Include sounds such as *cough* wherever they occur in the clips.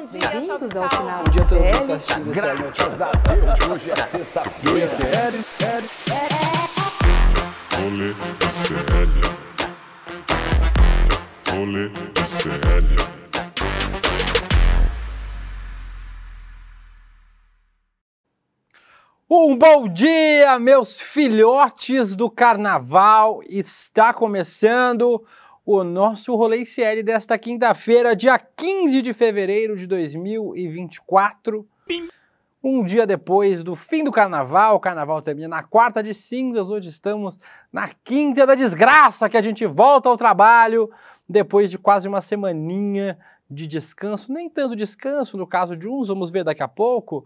Bom dia, Bem-vindos ao final do dia todo mundo tá Graças a Deus, hoje é sexta-feira. Oi, SL. Rolê SL. Um bom dia, meus filhotes do carnaval! Está começando o nosso Rolê ICL desta quinta-feira, dia 15 de fevereiro de 2024. Bim. Um dia depois do fim do carnaval, o carnaval termina na quarta de cinzas, hoje estamos na quinta da desgraça, que a gente volta ao trabalho depois de quase uma semaninha de descanso, nem tanto descanso no caso de uns, vamos ver daqui a pouco,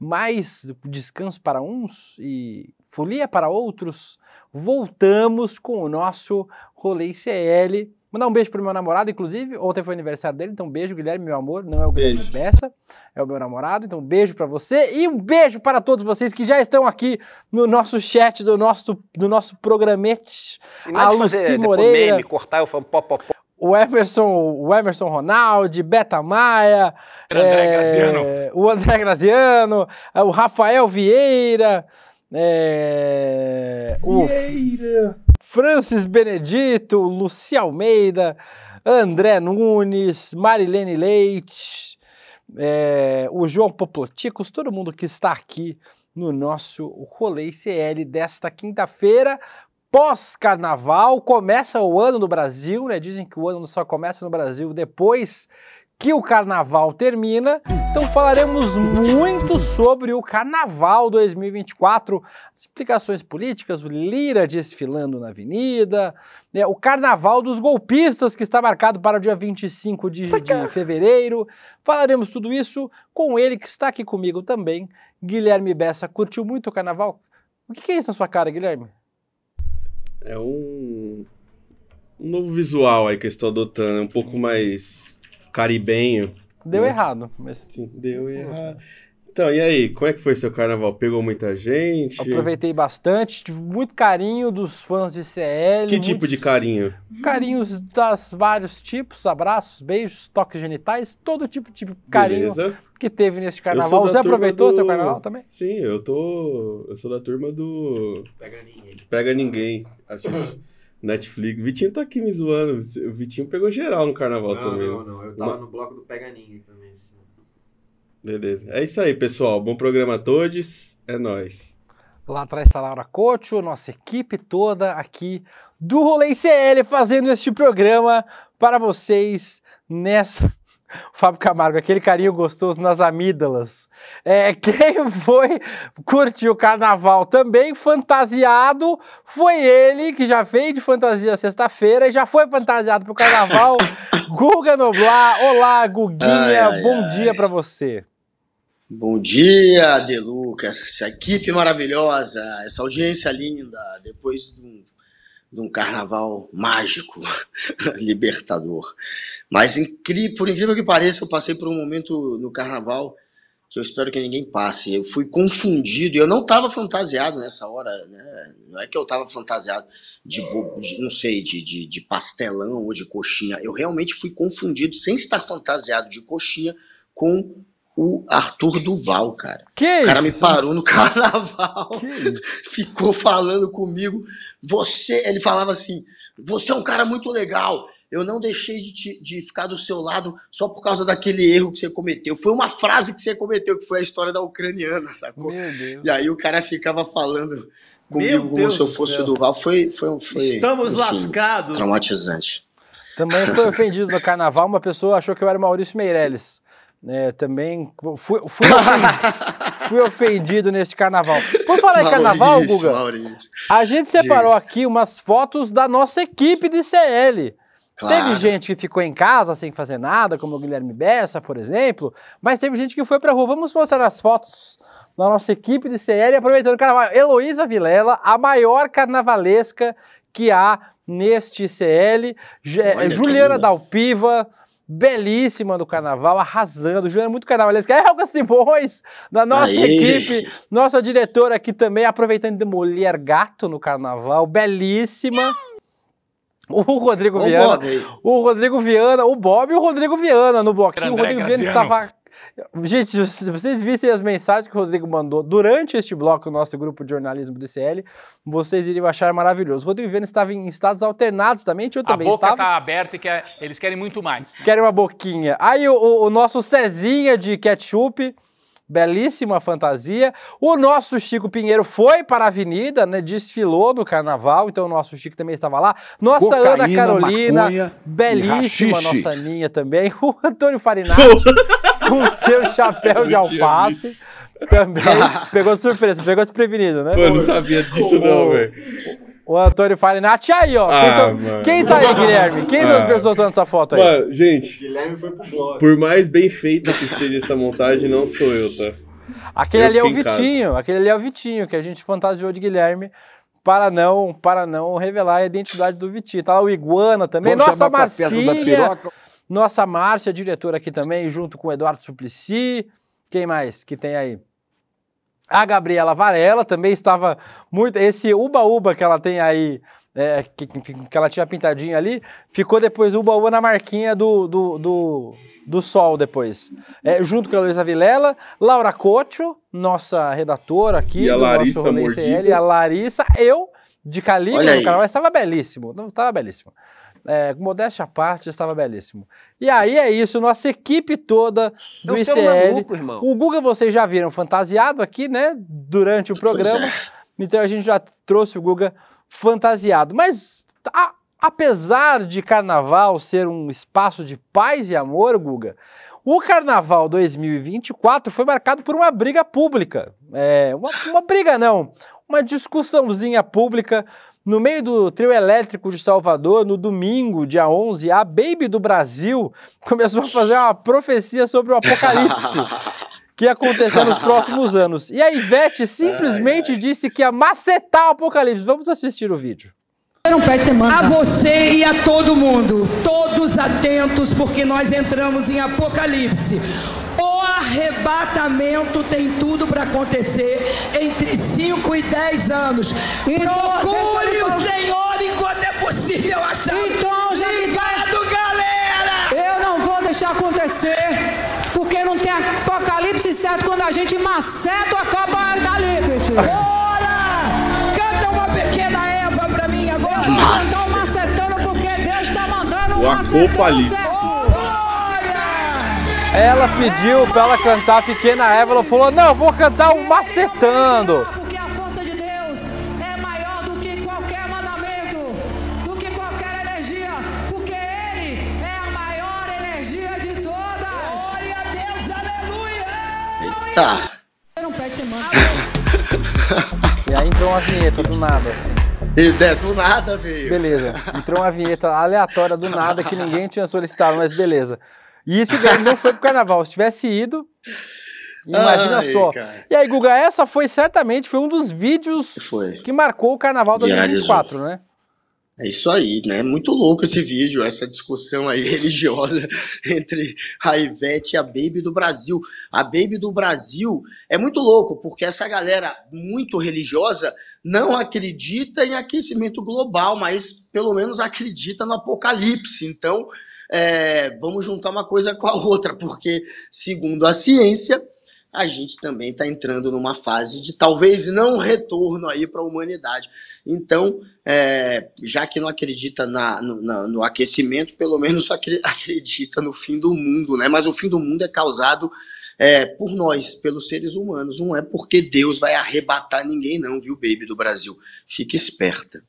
mais descanso para uns e Folia para Outros, voltamos com o nosso Rolê CL. Mandar um beijo pro meu namorado, inclusive. Ontem foi aniversário dele, então beijo, Guilherme, meu amor. Não é o Guilherme beijo. Bessa, é o meu namorado. Então beijo para você e um beijo para todos vocês que já estão aqui no nosso chat do nosso, do nosso programete. E é Lucy Moreira. Meme, cortar, eu falo pó, pó, pó. O Emerson, o Emerson Ronaldo, Beta Maia, André é, o André Graziano, é, o Rafael Vieira, é... O Francis Benedito, Luci Almeida, André Nunes, Marilene Leite, é... o João Poploticos, todo mundo que está aqui no nosso Rolê CL desta quinta-feira, pós-carnaval, começa o ano no Brasil, né? Dizem que o ano só começa no Brasil depois que o carnaval termina, então falaremos muito sobre o carnaval 2024, as implicações políticas, o Lira desfilando na avenida, né, o carnaval dos golpistas que está marcado para o dia 25 de, de fevereiro. Falaremos tudo isso com ele que está aqui comigo também, Guilherme Bessa. Curtiu muito o carnaval? O que é isso na sua cara, Guilherme? É um, um novo visual aí que eu estou adotando, é um pouco mais caribenho. Deu né? errado, mas. Sim, deu errado. Então, e aí, como é que foi seu carnaval? Pegou muita gente? Aproveitei bastante, tive muito carinho dos fãs de CL. Que tipo de carinho? Carinhos das vários tipos, abraços, beijos, toques genitais, todo tipo, tipo de carinho Beleza. que teve nesse carnaval. Você aproveitou do... seu carnaval também? Sim, eu tô. Eu sou da turma do. Pega ninguém. Pega ninguém. Assisto. Netflix. Vitinho tá aqui me zoando. O Vitinho pegou geral no carnaval não, também. Não, não, né? não. Eu tava Uma... no bloco do Peganinho também. Assim. Beleza. É isso aí, pessoal. Bom programa a todos. É nós. Lá atrás está a Laura Couto, nossa equipe toda aqui do Rolê CL fazendo este programa para vocês nessa *laughs* Fábio Camargo, aquele carinho gostoso nas amígdalas. É, quem foi curtir o carnaval também fantasiado foi ele, que já veio de fantasia sexta-feira e já foi fantasiado pro carnaval. *laughs* Guga Noblar, olá Guguinha, ai, ai, bom ai. dia para você. Bom dia, De Lucas, essa equipe maravilhosa, essa audiência linda, depois de um de um carnaval mágico, *laughs* libertador. Mas por incrível que pareça, eu passei por um momento no carnaval que eu espero que ninguém passe. Eu fui confundido, eu não estava fantasiado nessa hora, né? Não é que eu estava fantasiado de, de, não sei, de, de, de pastelão ou de coxinha. Eu realmente fui confundido, sem estar fantasiado de coxinha, com o Arthur Duval, cara. Que o cara isso? me parou no *laughs* carnaval, ficou falando comigo. Você, ele falava assim: você é um cara muito legal. Eu não deixei de, te, de ficar do seu lado só por causa daquele erro que você cometeu. Foi uma frase que você cometeu, que foi a história da ucraniana, sacou? E aí o cara ficava falando comigo como se eu fosse o Duval. Foi, foi, foi Estamos enfim, lascados. Traumatizante. Também foi ofendido no carnaval. Uma pessoa achou que eu era Maurício Meirelles né, também fui, fui, ofendido, *laughs* fui ofendido neste carnaval. Por falar em carnaval, Guga, a gente separou aqui umas fotos da nossa equipe de CL. Claro. Teve gente que ficou em casa sem fazer nada, como o Guilherme Bessa, por exemplo, mas teve gente que foi pra rua. Vamos mostrar as fotos da nossa equipe de CL aproveitando o carnaval. Heloísa Vilela, a maior carnavalesca que há neste CL. Eh, Olha Juliana Dalpiva, belíssima do carnaval, arrasando. Juliana, é muito carnavalesca. É Helga Simões, da nossa Aê. equipe, nossa diretora aqui também, aproveitando de mulher gato no carnaval, belíssima. O Rodrigo o Viana. Bob. O Rodrigo Viana, o Bob e o Rodrigo Viana no bloquinho. o Rodrigo Graziano. Viana estava Gente, se vocês vissem as mensagens que o Rodrigo mandou durante este bloco nosso grupo de jornalismo do CL, vocês iriam achar maravilhoso. Rodrigo Viana estava em estados alternados também, eu também estava. A boca estava... Tá aberta e quer... eles querem muito mais. Querem uma boquinha. Aí o, o, o nosso Cezinha de ketchup belíssima fantasia. O nosso Chico Pinheiro foi para a avenida, né? Desfilou no carnaval, então o nosso Chico também estava lá. Nossa Cocaína, Ana Carolina, belíssima nossa Aninha também. *laughs* O Antônio Farinati. *laughs* com seu chapéu de alface. Também *laughs* pegou de surpresa, pegou desprevenido, né? Pô, não sabia disso, o, não, velho. O Antônio Farinati aí, ó. Ah, tão... Quem tá aí, *laughs* Guilherme? Quem ah. são as ah. pessoas dando essa foto aí? Mano, gente. Guilherme foi pro blog. Por mais bem feita que esteja essa montagem, não sou eu, tá? Aquele eu ali é o Vitinho, casa. aquele ali é o Vitinho, que a gente fantasiou de Guilherme para não, para não revelar a identidade do Vitinho. Tá lá o Iguana também. Vamos Nossa, Marcinha! Nossa Márcia, diretora aqui também, junto com o Eduardo Suplicy. Quem mais que tem aí? A Gabriela Varela também estava muito. Esse uba-uba que ela tem aí, é, que, que, ela tinha pintadinho ali, ficou depois uba-uba na marquinha do, do, do, do sol depois. É, junto com a Luísa Vilela, Laura Cocho, nossa redatora aqui. E a Larissa Mordida. CL, a Larissa, eu, de Calibre, o canal, estava belíssimo. estava belíssimo. É, modéstia à parte, estava belíssimo. E aí é isso, nossa equipe toda é do é ICL. Maluco, irmão. O Guga vocês já viram fantasiado aqui, né? Durante o é. programa. É. Então a gente já trouxe o Guga fantasiado. Mas a, apesar de carnaval ser um espaço de paz e amor, Guga, o Carnaval 2024 foi marcado por uma briga pública. É, uma, uma briga não, uma discussãozinha pública no meio do trio elétrico de Salvador, no domingo, dia 11, a Baby do Brasil *laughs* começou a fazer uma profecia sobre o apocalipse *laughs* que ia acontecer nos próximos anos. E a Ivete simplesmente ai, ai. disse que ia macetar o apocalipse. Vamos assistir o vídeo. A você e a todo mundo, todos atentos, porque nós entramos em apocalipse arrebatamento tem tudo para acontecer entre 5 e 10 anos. Então, Procure o Senhor enquanto é possível achar. Então, já que vai, tá- galera! Eu não vou deixar acontecer, porque não tem apocalipse certo quando a gente maceta acaba o apocalipse. Bora! Canta uma pequena Eva para mim agora. Nossa! Então, macetando porque Deus está mandando o um o apocalipse. Ela pediu pra ela cantar Pequena Eva, ela falou, não, eu vou cantar o Macetando. Porque a força de Deus é maior do que qualquer mandamento, do que qualquer energia, porque Ele é a maior energia de todas. Glória a Deus, aleluia! Eita! Não pede semana. e aí entrou uma vinheta do nada, assim. E é, do nada veio. Beleza. Entrou uma vinheta aleatória do nada que ninguém tinha solicitado, mas beleza. E isso o Guilherme não foi pro carnaval. Se tivesse ido, Imagina Ai, só. Cara. E aí, Guga, essa foi certamente foi um dos vídeos foi. que marcou o Carnaval 2024, né? É isso aí, né? Muito louco esse vídeo, essa discussão aí *laughs* religiosa entre a Ivete e a Baby do Brasil. A Baby do Brasil é muito louco, porque essa galera muito religiosa não acredita em aquecimento global, mas pelo menos acredita no apocalipse. Então, é, vamos juntar uma coisa com a outra, porque, segundo a ciência, a gente também está entrando numa fase de talvez não retorno aí para a humanidade. Então, é, já que não acredita na, no, na, no, aquecimento, pelo menos *laughs* acredita no fim do mundo, né? Mas o fim do mundo é causado é, por nós, pelos seres humanos. Não é porque Deus vai arrebatar ninguém, não, viu, baby do Brasil? Fique esperta.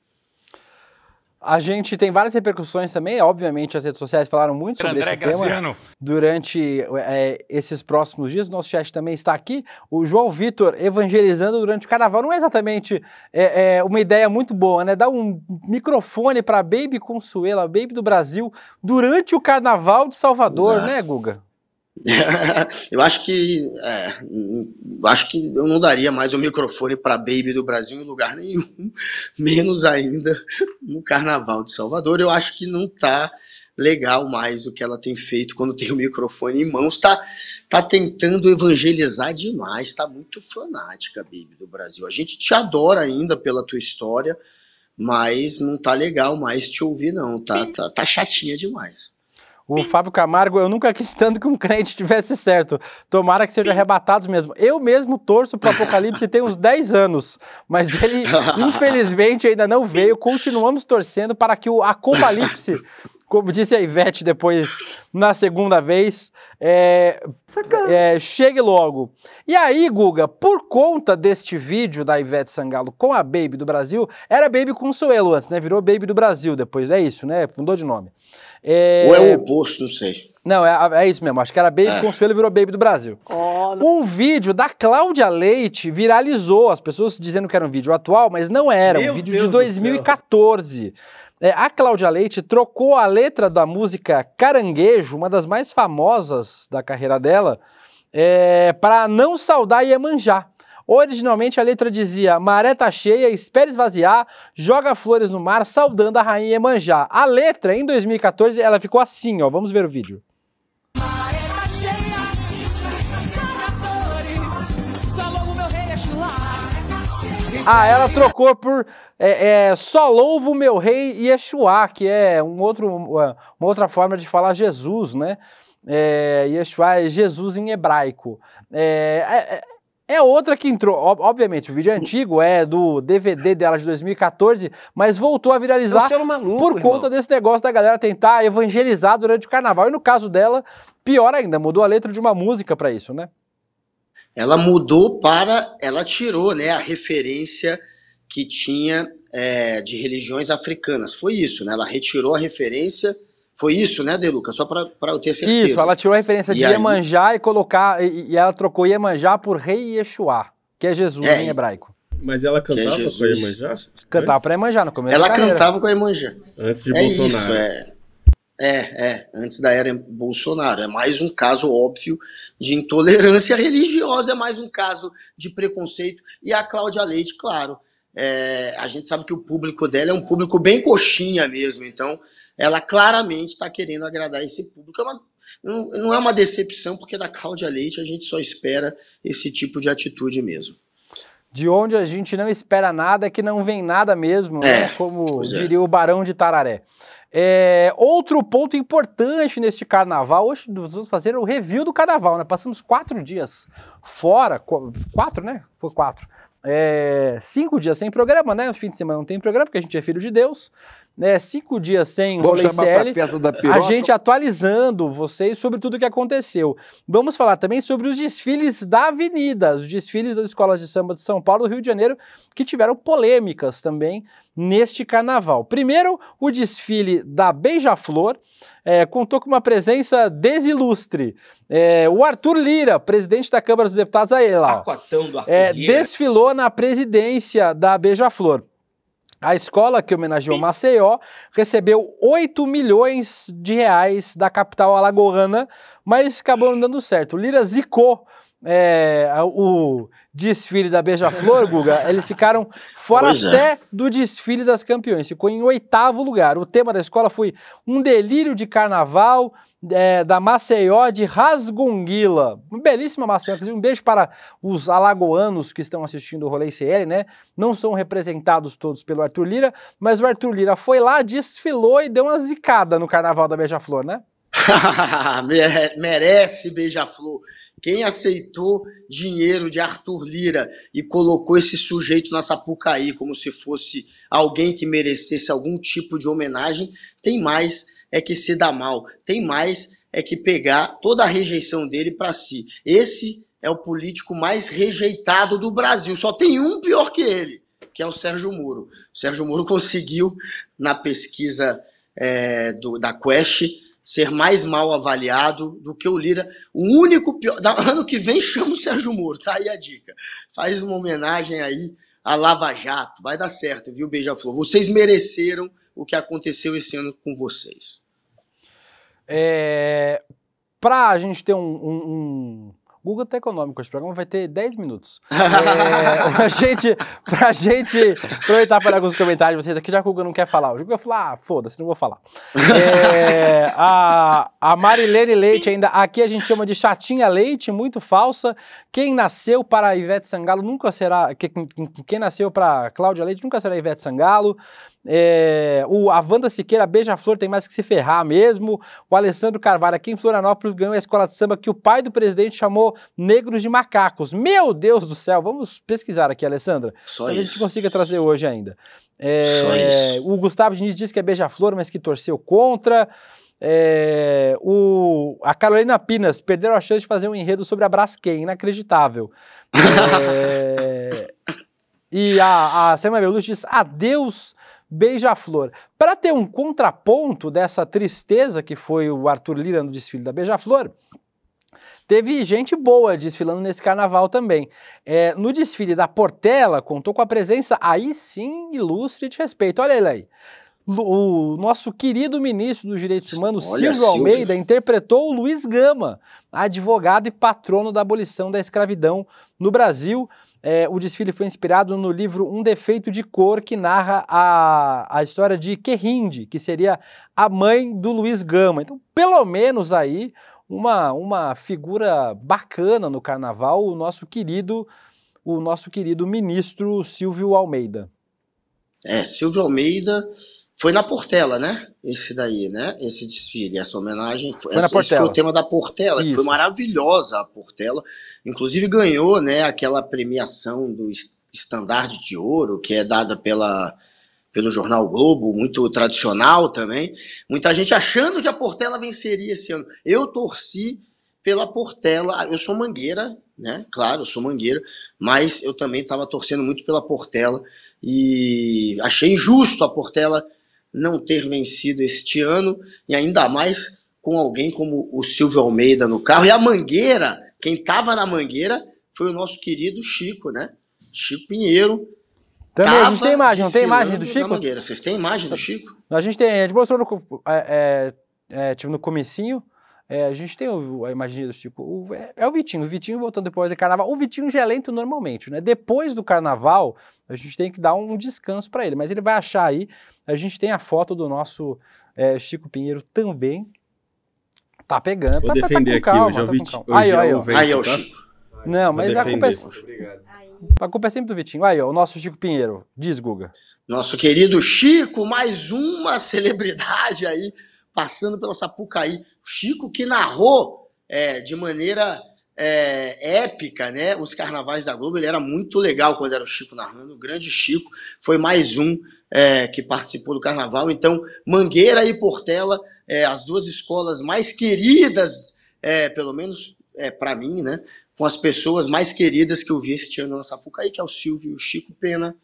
A gente tem várias repercussões também, obviamente as redes sociais falaram muito sobre André esse Graziano. tema durante é, esses próximos dias. Nosso chat também está aqui. O João Vitor evangelizando durante o carnaval não é exatamente é, é uma ideia muito boa, né? Dar um microfone para Baby Consuela, Baby do Brasil, durante o carnaval de Salvador, né, Guga? *laughs* eu acho que é, acho que eu não daria mais o microfone para Baby do Brasil em lugar nenhum, *laughs* menos ainda no Carnaval de Salvador. Eu acho que não tá legal mais o que ela tem feito quando tem o microfone em mãos. Tá, tá tentando evangelizar demais, tá muito fanática, Baby do Brasil. A gente te adora ainda pela tua história, mas não tá legal mais te ouvir, não. Tá, tá, tá chatinha demais. O Sim. Fábio Camargo, eu nunca quis tanto que um *laughs* crente tivesse certo. Tomara que seja arrebatado mesmo. Eu mesmo torço para o Apocalipse tem uns 10 anos, mas ele, *laughs* infelizmente, ainda não veio. Continuamos torcendo para que o Acopalipse, como disse a Ivete depois, na segunda vez, é, é, chegue logo. E aí, Guga, por conta deste vídeo da Ivete Sangalo com a Baby do Brasil, era Baby Consuelo antes, né? Virou Baby do Brasil depois, é isso, né? Mudou de nome. É... Ou é o oposto, não sei. Não, é, é isso mesmo. Acho que era Baby é. Consuelo e virou Baby do Brasil. Oh, um vídeo da Cláudia Leite viralizou. As pessoas dizendo que era um vídeo atual, mas não era. Meu um vídeo Deus de 2014. É, a Cláudia Leite trocou a letra da música Caranguejo, uma das mais famosas da carreira dela, é, para não saudar Iemanjá. É Originalmente a letra dizia: Maré tá cheia, espera esvaziar, joga flores no mar, saudando a rainha Emanjá. A letra, em 2014, ela ficou assim, ó. Vamos ver o vídeo. Tá é ah, ela trocou por é, é, Só louvo meu rei Yeshua, que é um outro, uma outra forma de falar Jesus, né? É, Yeshua é Jesus em hebraico. É, é, é é outra que entrou, obviamente, o vídeo é antigo, é do DVD dela de 2014, mas voltou a viralizar um maluco, por conta irmão. desse negócio da galera tentar evangelizar durante o carnaval. E no caso dela, pior ainda, mudou a letra de uma música para isso, né? Ela mudou para, ela tirou, né, a referência que tinha é, de religiões africanas. Foi isso, né? Ela retirou a referência foi isso, né, Deluca? Só para eu ter certeza. Isso, ela tirou a referência e de aí... Iemanjá e colocar e, e, ela trocou Iemanjá por Rei Yeshua, que é Jesus é, em hebraico. Mas ela é cantava é com a Iemanjá? Cantava para Iemanjá no começo. Ela cantava com a Iemanjá. Antes de é Bolsonaro. Isso, é. É, é, antes da era Bolsonaro. É mais um caso óbvio de intolerância religiosa, é mais um caso de preconceito. E a Cláudia Leite, claro, é, a gente sabe que o público dela é um público bem coxinha mesmo, então ela claramente está querendo agradar esse público. É uma, não, não, é uma decepção, porque da Cláudia Leite a gente só espera esse tipo de atitude mesmo. De onde a gente não espera nada, é que não vem nada mesmo, é, né? como é. diria é. o Barão de Tararé. É, outro ponto importante neste carnaval, hoje nós vamos fazer o review do carnaval, né? Passamos quatro dias fora, quatro, né? Foi quatro. É, cinco dias sem programa, né? No fim de semana não tem programa, porque a gente é filho de Deus né, cinco dias sem Vamos Rolê CL, festa da a gente atualizando vocês sobre tudo o que aconteceu. Vamos falar também sobre os desfiles da Avenida, os desfiles das escolas de samba de São Paulo e Rio de Janeiro, que tiveram polêmicas também neste carnaval. Primeiro, o desfile da Beija-Flor é, contou com uma presença desilustre. É, o Arthur Lira, presidente da Câmara dos Deputados, aí lá, ó, do é, desfilou na presidência da Beija-Flor. A escola que homenageou Maceió recebeu 8 milhões de reais da capital alagoana, mas acabou não dando certo. Lira zicou é, o desfile da Beija-Flor, *laughs* Guga, eles ficaram fora pois é. até é. do desfile das campeões. Ficou em oitavo lugar. O tema da escola foi um delírio de carnaval é, da Maceió de Rasgunguila. Uma belíssima Maceió. Inclusive, um beijo para os alagoanos que estão assistindo o Rolê CL, né? Não são representados todos pelo Arthur Lira, mas o Arthur Lira foi lá, desfilou e deu uma zicada no carnaval da Beija-Flor, né? *laughs* Merece Beija-Flor. Quem aceitou dinheiro de Arthur Lira e colocou esse sujeito na Sapucaí como se fosse alguém que merecesse algum tipo de homenagem, tem mais é que se dá mal, tem mais é que pegar toda a rejeição dele para si. Esse é o político mais rejeitado do Brasil. Só tem um pior que ele, que é o Sérgio Moro. O Sérgio Moro *laughs* conseguiu, na pesquisa é, do, da Quest, ser mais mal avaliado do que o Lira. O único pior. Da, ano que vem chama o Sérgio Moro, tá aí a dica. Faz uma homenagem aí à Lava Jato. Vai dar certo, viu, Beija-Flor? Vocês mereceram o que aconteceu esse ano com vocês. É, para a gente ter um, um, um... Google tá econômico, esse programa vai ter 10 minutos. *laughs* é, pra gente, pra gente aproveitar para alguns comentários vocês aqui, já que o Google não quer falar. O Google vai falar, ah, foda-se, não vou falar. É, a, a Marilene Leite ainda, aqui a gente chama de chatinha leite, muito falsa. Quem nasceu para Ivete Sangalo nunca será, quem, quem nasceu para Cláudia Leite nunca será Ivete Sangalo. É, o, a Wanda Siqueira, Beija-Flor, tem mais que se ferrar mesmo. O Alessandro Carvalho, aqui em Florianópolis, ganhou a escola de samba que o pai do presidente chamou negros de macacos. Meu Deus do céu, vamos pesquisar aqui, Alessandra. Só isso. A gente consiga trazer hoje ainda. É, Só isso. O Gustavo Diniz diz que é Beija-Flor, mas que torceu contra. É, o, a Carolina Pinas perderam a chance de fazer um enredo sobre a Braskem, inacreditável. *laughs* É, e a, a Selma Belucci diz adeus Beija-Flor. Para ter um contraponto dessa tristeza que foi o Arthur Lira no desfile da Beija-Flor, Teve gente boa desfilando nesse carnaval também. É, no desfile da Portela, contou com a presença, aí sim, ilustre de respeito. Olha ele aí. O nosso querido ministro dos Direitos Humanos, Olha Silvio Almeida, interpretou o Luiz Gama, advogado e patrono da abolição da escravidão no Brasil. É, o desfile foi inspirado no livro Um Defeito de Cor, que narra a, a história de Kerrinde, que seria a mãe do Luiz Gama. Então, pelo menos aí, uma, uma figura bacana no carnaval, o nosso querido, o nosso querido ministro Silvio Almeida. É, Silvio Almeida foi na Portela, né? Esse daí, né? Esse desfile, essa homenagem. Foi, foi essa, na Portela. Esse foi o tema da Portela, Isso. que foi maravilhosa a Portela. Inclusive ganhou, né, aquela premiação do Estandarte de Ouro, que é dada pela pelo jornal Globo, muito tradicional também. Muita gente achando que a Portela venceria esse ano. Eu torci pela Portela. Eu sou mangueira, né? Claro, eu sou mangueira, mas eu também estava torcendo muito pela Portela e achei injusto a Portela não ter vencido este ano, e ainda mais com alguém como o Silvio Almeida no carro. E a Mangueira, quem estava na Mangueira foi o nosso querido Chico, né? Chico Pinheiro. Também, a gente tem imagem, tem imagem do Chico? Mangueira. Vocês têm imagem do Chico? A gente tem, a gente mostrou no, é, é, é, tipo, no comecinho, é, a gente tem a imagem do tipo, o, é, é, o Vitinho, o Vitinho voltando depois do carnaval. O Vitinho já é lento normalmente, né? Depois do carnaval, a gente tem que dar um descanso para ele, mas ele vai achar aí. A gente tem a foto do nosso é, Chico Pinheiro também. Tá pegando, Vou tá, defender tá, tá calma, aqui, hoje é tá com é aí, aí, é o tá? Chico. Não, mas a culpa, é, a culpa é sempre do Vitinho. Aí, ó, o nosso Chico Pinheiro. Diz, Guga. Nosso querido Chico, mais uma celebridade aí passando pela Sapucaí. O Chico que narrou é, de maneira é, épica, né? Os carnavais da Globo. Ele era muito legal quando era o Chico narrando. O grande Chico foi mais um é, que participou do carnaval. Então, Mangueira e Portela, é, as duas escolas mais queridas, é, pelo menos é, para mim, né? Com as pessoas mais queridas que eu vi este ano na Sapucaí, que é o Silvio e o Chico Pena,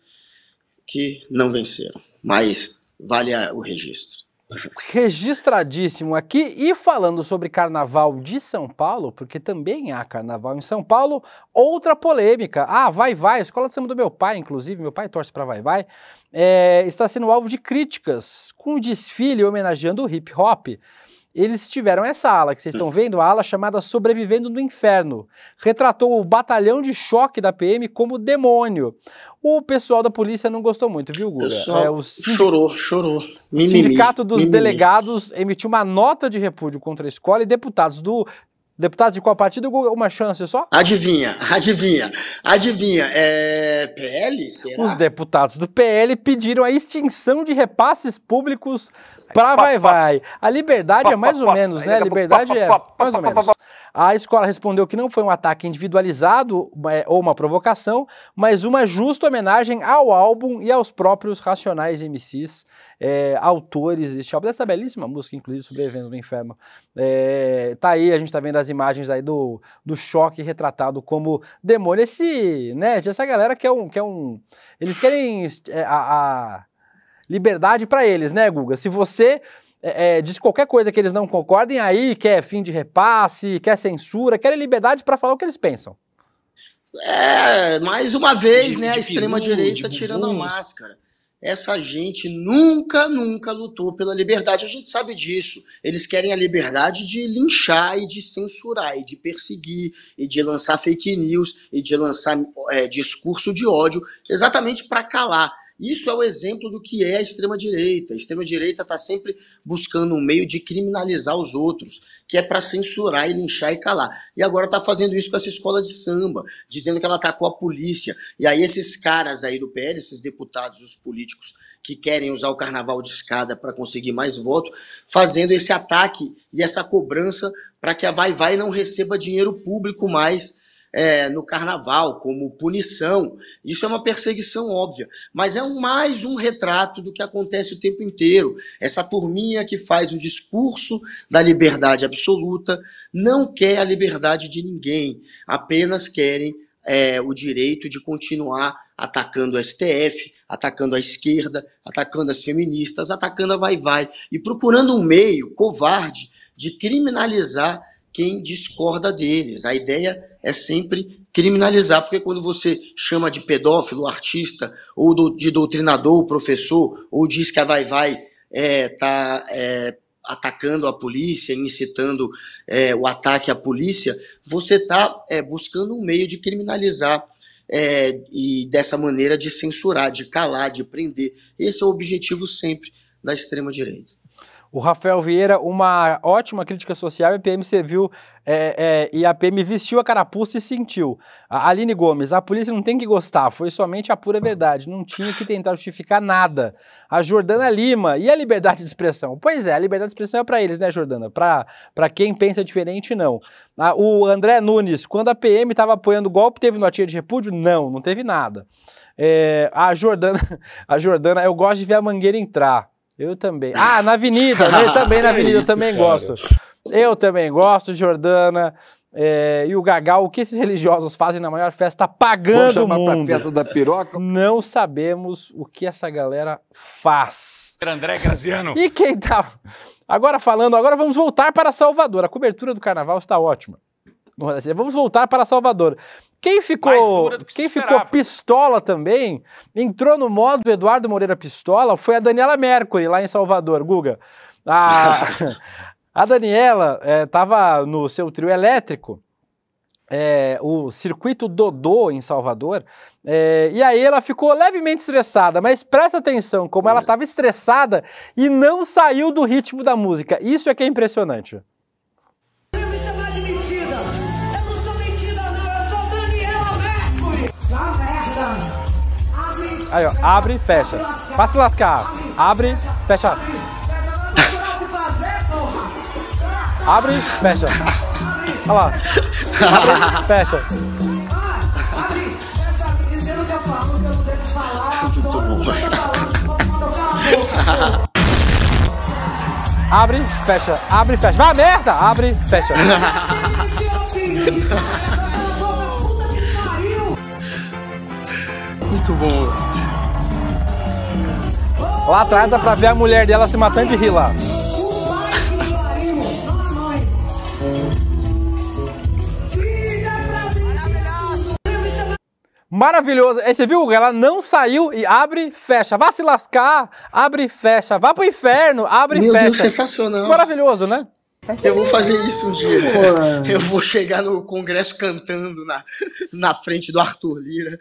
que não venceram. Mas vale o registro registradíssimo aqui. E falando sobre carnaval de São Paulo, porque também há carnaval em São Paulo, outra polêmica. Ah, vai, vai, a escola de samba do meu pai, inclusive, meu pai torce para vai, vai, é, está sendo alvo de críticas com o desfile homenageando o hip hop. Eles tiveram essa ala que vocês estão vendo, a ala chamada Sobrevivendo no Inferno. Retratou o batalhão de choque da PM como demônio. O pessoal da polícia não gostou muito, viu, Guga? é, o sindic... Chorou, chorou. Mimimi, o Sindicato dos mimimi. Delegados emitiu uma nota de repúdio contra a escola e deputados do Deputado de qual partido? Uma chance só? Adivinha, adivinha, adivinha. É PL? Será? Os deputados do PL pediram a extinção de repasses públicos para vai vai. A liberdade é mais ou menos, né? A liberdade é mais ou menos. A escola respondeu que não foi um ataque individualizado é, ou uma provocação, mas uma justa homenagem ao álbum e aos próprios Racionais MCs, é, autores deste álbum. Dessa belíssima música, inclusive, Sobrevivendo no Inferno. É, tá aí, a gente tá vendo as imagens aí do, do choque retratado como demônio. Esse, né, essa galera que é um, é um... Eles querem é, a, a liberdade para eles, né, Guga? Se você... É, é, diz qualquer coisa que eles não concordem, aí quer fim de repasse, quer censura, quer liberdade para falar o que eles pensam. É, mais uma vez, de, né, de a extrema-direita tirando a máscara. Essa gente nunca, nunca lutou pela liberdade. A gente sabe disso. Eles querem a liberdade de linchar e de censurar e de perseguir e de lançar fake news e de lançar é, discurso de ódio, exatamente para calar. Isso é o exemplo do que é a extrema-direita. A extrema-direita está sempre buscando um meio de criminalizar os outros, que é para censurar e linchar e calar. E agora está fazendo isso com essa escola de samba, dizendo que ela atacou a polícia. E aí esses caras aí do PL, esses deputados, os políticos que querem usar o carnaval de escada para conseguir mais voto, fazendo esse ataque e essa cobrança para que a Vai Vai não receba dinheiro público mais é, no carnaval como punição. Isso é uma perseguição óbvia, mas é um, mais um retrato do que acontece o tempo inteiro. Essa turminha que faz o discurso da liberdade absoluta não quer a liberdade de ninguém, apenas querem é, o direito de continuar atacando o STF, atacando a esquerda, atacando as feministas, atacando a vai-vai e procurando um meio covarde de criminalizar quem discorda deles. A ideia é sempre criminalizar, porque quando você chama de pedófilo o artista, ou do, de doutrinador o professor, ou diz que a Vai Vai está é, tá, é, atacando a polícia, incitando é, o ataque à polícia, você está é, buscando um meio de criminalizar é, e dessa maneira de censurar, de calar, de prender. Esse é o objetivo sempre da extrema-direita. O Rafael Vieira, uma ótima crítica social, a PM serviu é, é, e a PM vestiu a carapuça e sentiu. A Aline Gomes, a polícia não tem que gostar, foi somente a pura verdade, não tinha que tentar justificar nada. A Jordana Lima, e a liberdade de expressão? Pois é, a liberdade de expressão é para eles, né, Jordana? Para quem pensa diferente, não. A, o André Nunes, quando a PM estava apoiando o golpe, teve notinha de repúdio? Não, não teve nada. É, a Jordana, *laughs* a Jordana, eu gosto de ver a mangueira entrar. Eu também. Ah, na Avenida, né? *laughs* Também na é Avenida, eu também cara. gosto. Eu também gosto, Jordana. É, e o Gagal, o que esses religiosos fazem na maior festa pagando Vamos chamar Pra festa da piroca? Não sabemos o que essa galera faz. André Graziano. E quem tá agora falando, agora vamos voltar para Salvador. A cobertura do carnaval está ótima. Vamos voltar para Salvador. Quem ficou, que quem ficou pistola também, entrou no modo Eduardo Moreira pistola, foi a Daniela Mercury lá em Salvador, Guga. A, *laughs* a Daniela estava é, no seu trio elétrico. É, o circuito Dodô em Salvador. É, e aí ela ficou levemente estressada, mas presta atenção como ela estava hum. estressada e não saiu do ritmo da música. Isso é que é impressionante. Aí, ó. Abre, fecha. Vai se lascar. Abre, fecha. Abre, fecha. Olha lá. Abre, fecha. Abre, fecha. Abre, fecha. Vai, merda! Abre, fecha. Muito bom. Lá atrás dá pra ver a mulher dela se matando de rir lá. Maravilhoso. Aí você viu, Ela não saiu e abre, fecha. Vá se lascar, abre, fecha. Vá pro inferno, abre, Meu fecha. Meu Deus, sensacional. Maravilhoso, né? Eu vou fazer isso um dia. Eu vou chegar no congresso cantando na, na frente do Arthur Lira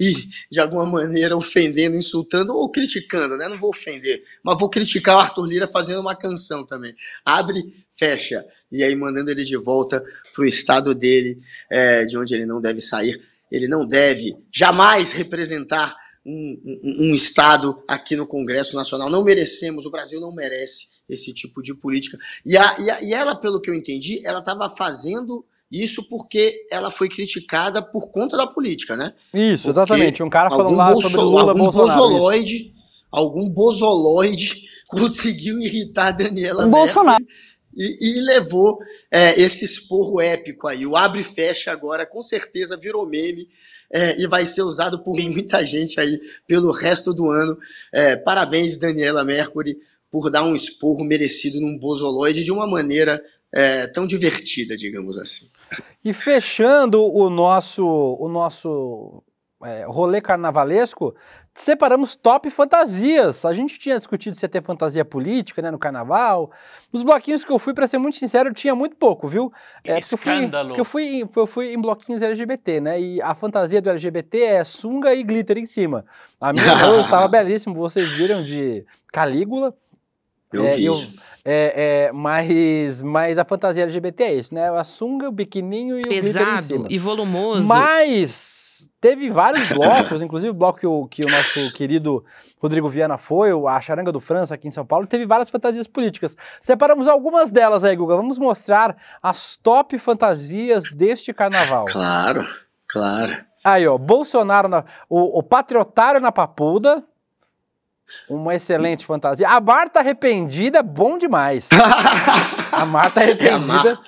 e, de alguma maneira, ofendendo, insultando ou criticando, né? Não vou ofender, mas vou criticar o Arthur Lira fazendo uma canção também. Abre, fecha, e aí mandando ele de volta para o estado dele, é, de onde ele não deve sair. Ele não deve jamais representar um, um, um estado aqui no Congresso Nacional. Não merecemos, o Brasil não merece esse tipo de política. E, a, e, a, e ela, pelo que eu entendi, ela estava fazendo isso porque ela foi criticada por conta da política, né? Isso, porque exatamente. Um cara falou lá sobre Lula, algum Bolsonaro. Bozoloide, algum bozoloide *laughs* conseguiu irritar a Daniela um Bolsonaro. E, e, levou é, esse esporro épico aí. O abre e fecha agora, com certeza virou meme é, e vai ser usado por muita gente aí pelo resto do ano. É, parabéns, Daniela Mercury, por dar um esporro merecido num bozoloide de uma maneira é, tão divertida, digamos assim. E fechando o nosso, o nosso é, rolê carnavalesco, separamos top fantasias. A gente tinha discutido se ia ter fantasia política, né, no carnaval. Nos bloquinhos que eu fui, para ser muito sincero, tinha muito pouco, viu? É, Escândalo. Porque eu fui, porque eu fui, eu fui em bloquinhos LGBT, né? E a fantasia do LGBT é sunga e glitter em cima. A minha *laughs* estava belíssima, vocês viram, de Calígula. Eu é, vi. Eu, é, é, mas, mas a fantasia LGBT é isso, né? A sunga, o biquininho e Pesado o Pesado e volumoso. Mas teve vários blocos, *laughs* inclusive o bloco que o, que o nosso querido Rodrigo Viana foi, a Charanga do França aqui em São Paulo, teve várias fantasias políticas. Separamos algumas delas aí, Guga. Vamos mostrar as top fantasias deste carnaval. Claro, claro. Aí, ó, Bolsonaro, na, o, o patriotário na papuda, uma excelente fantasia. A Marta arrependida, é bom demais. a Marta *laughs* é arrependida.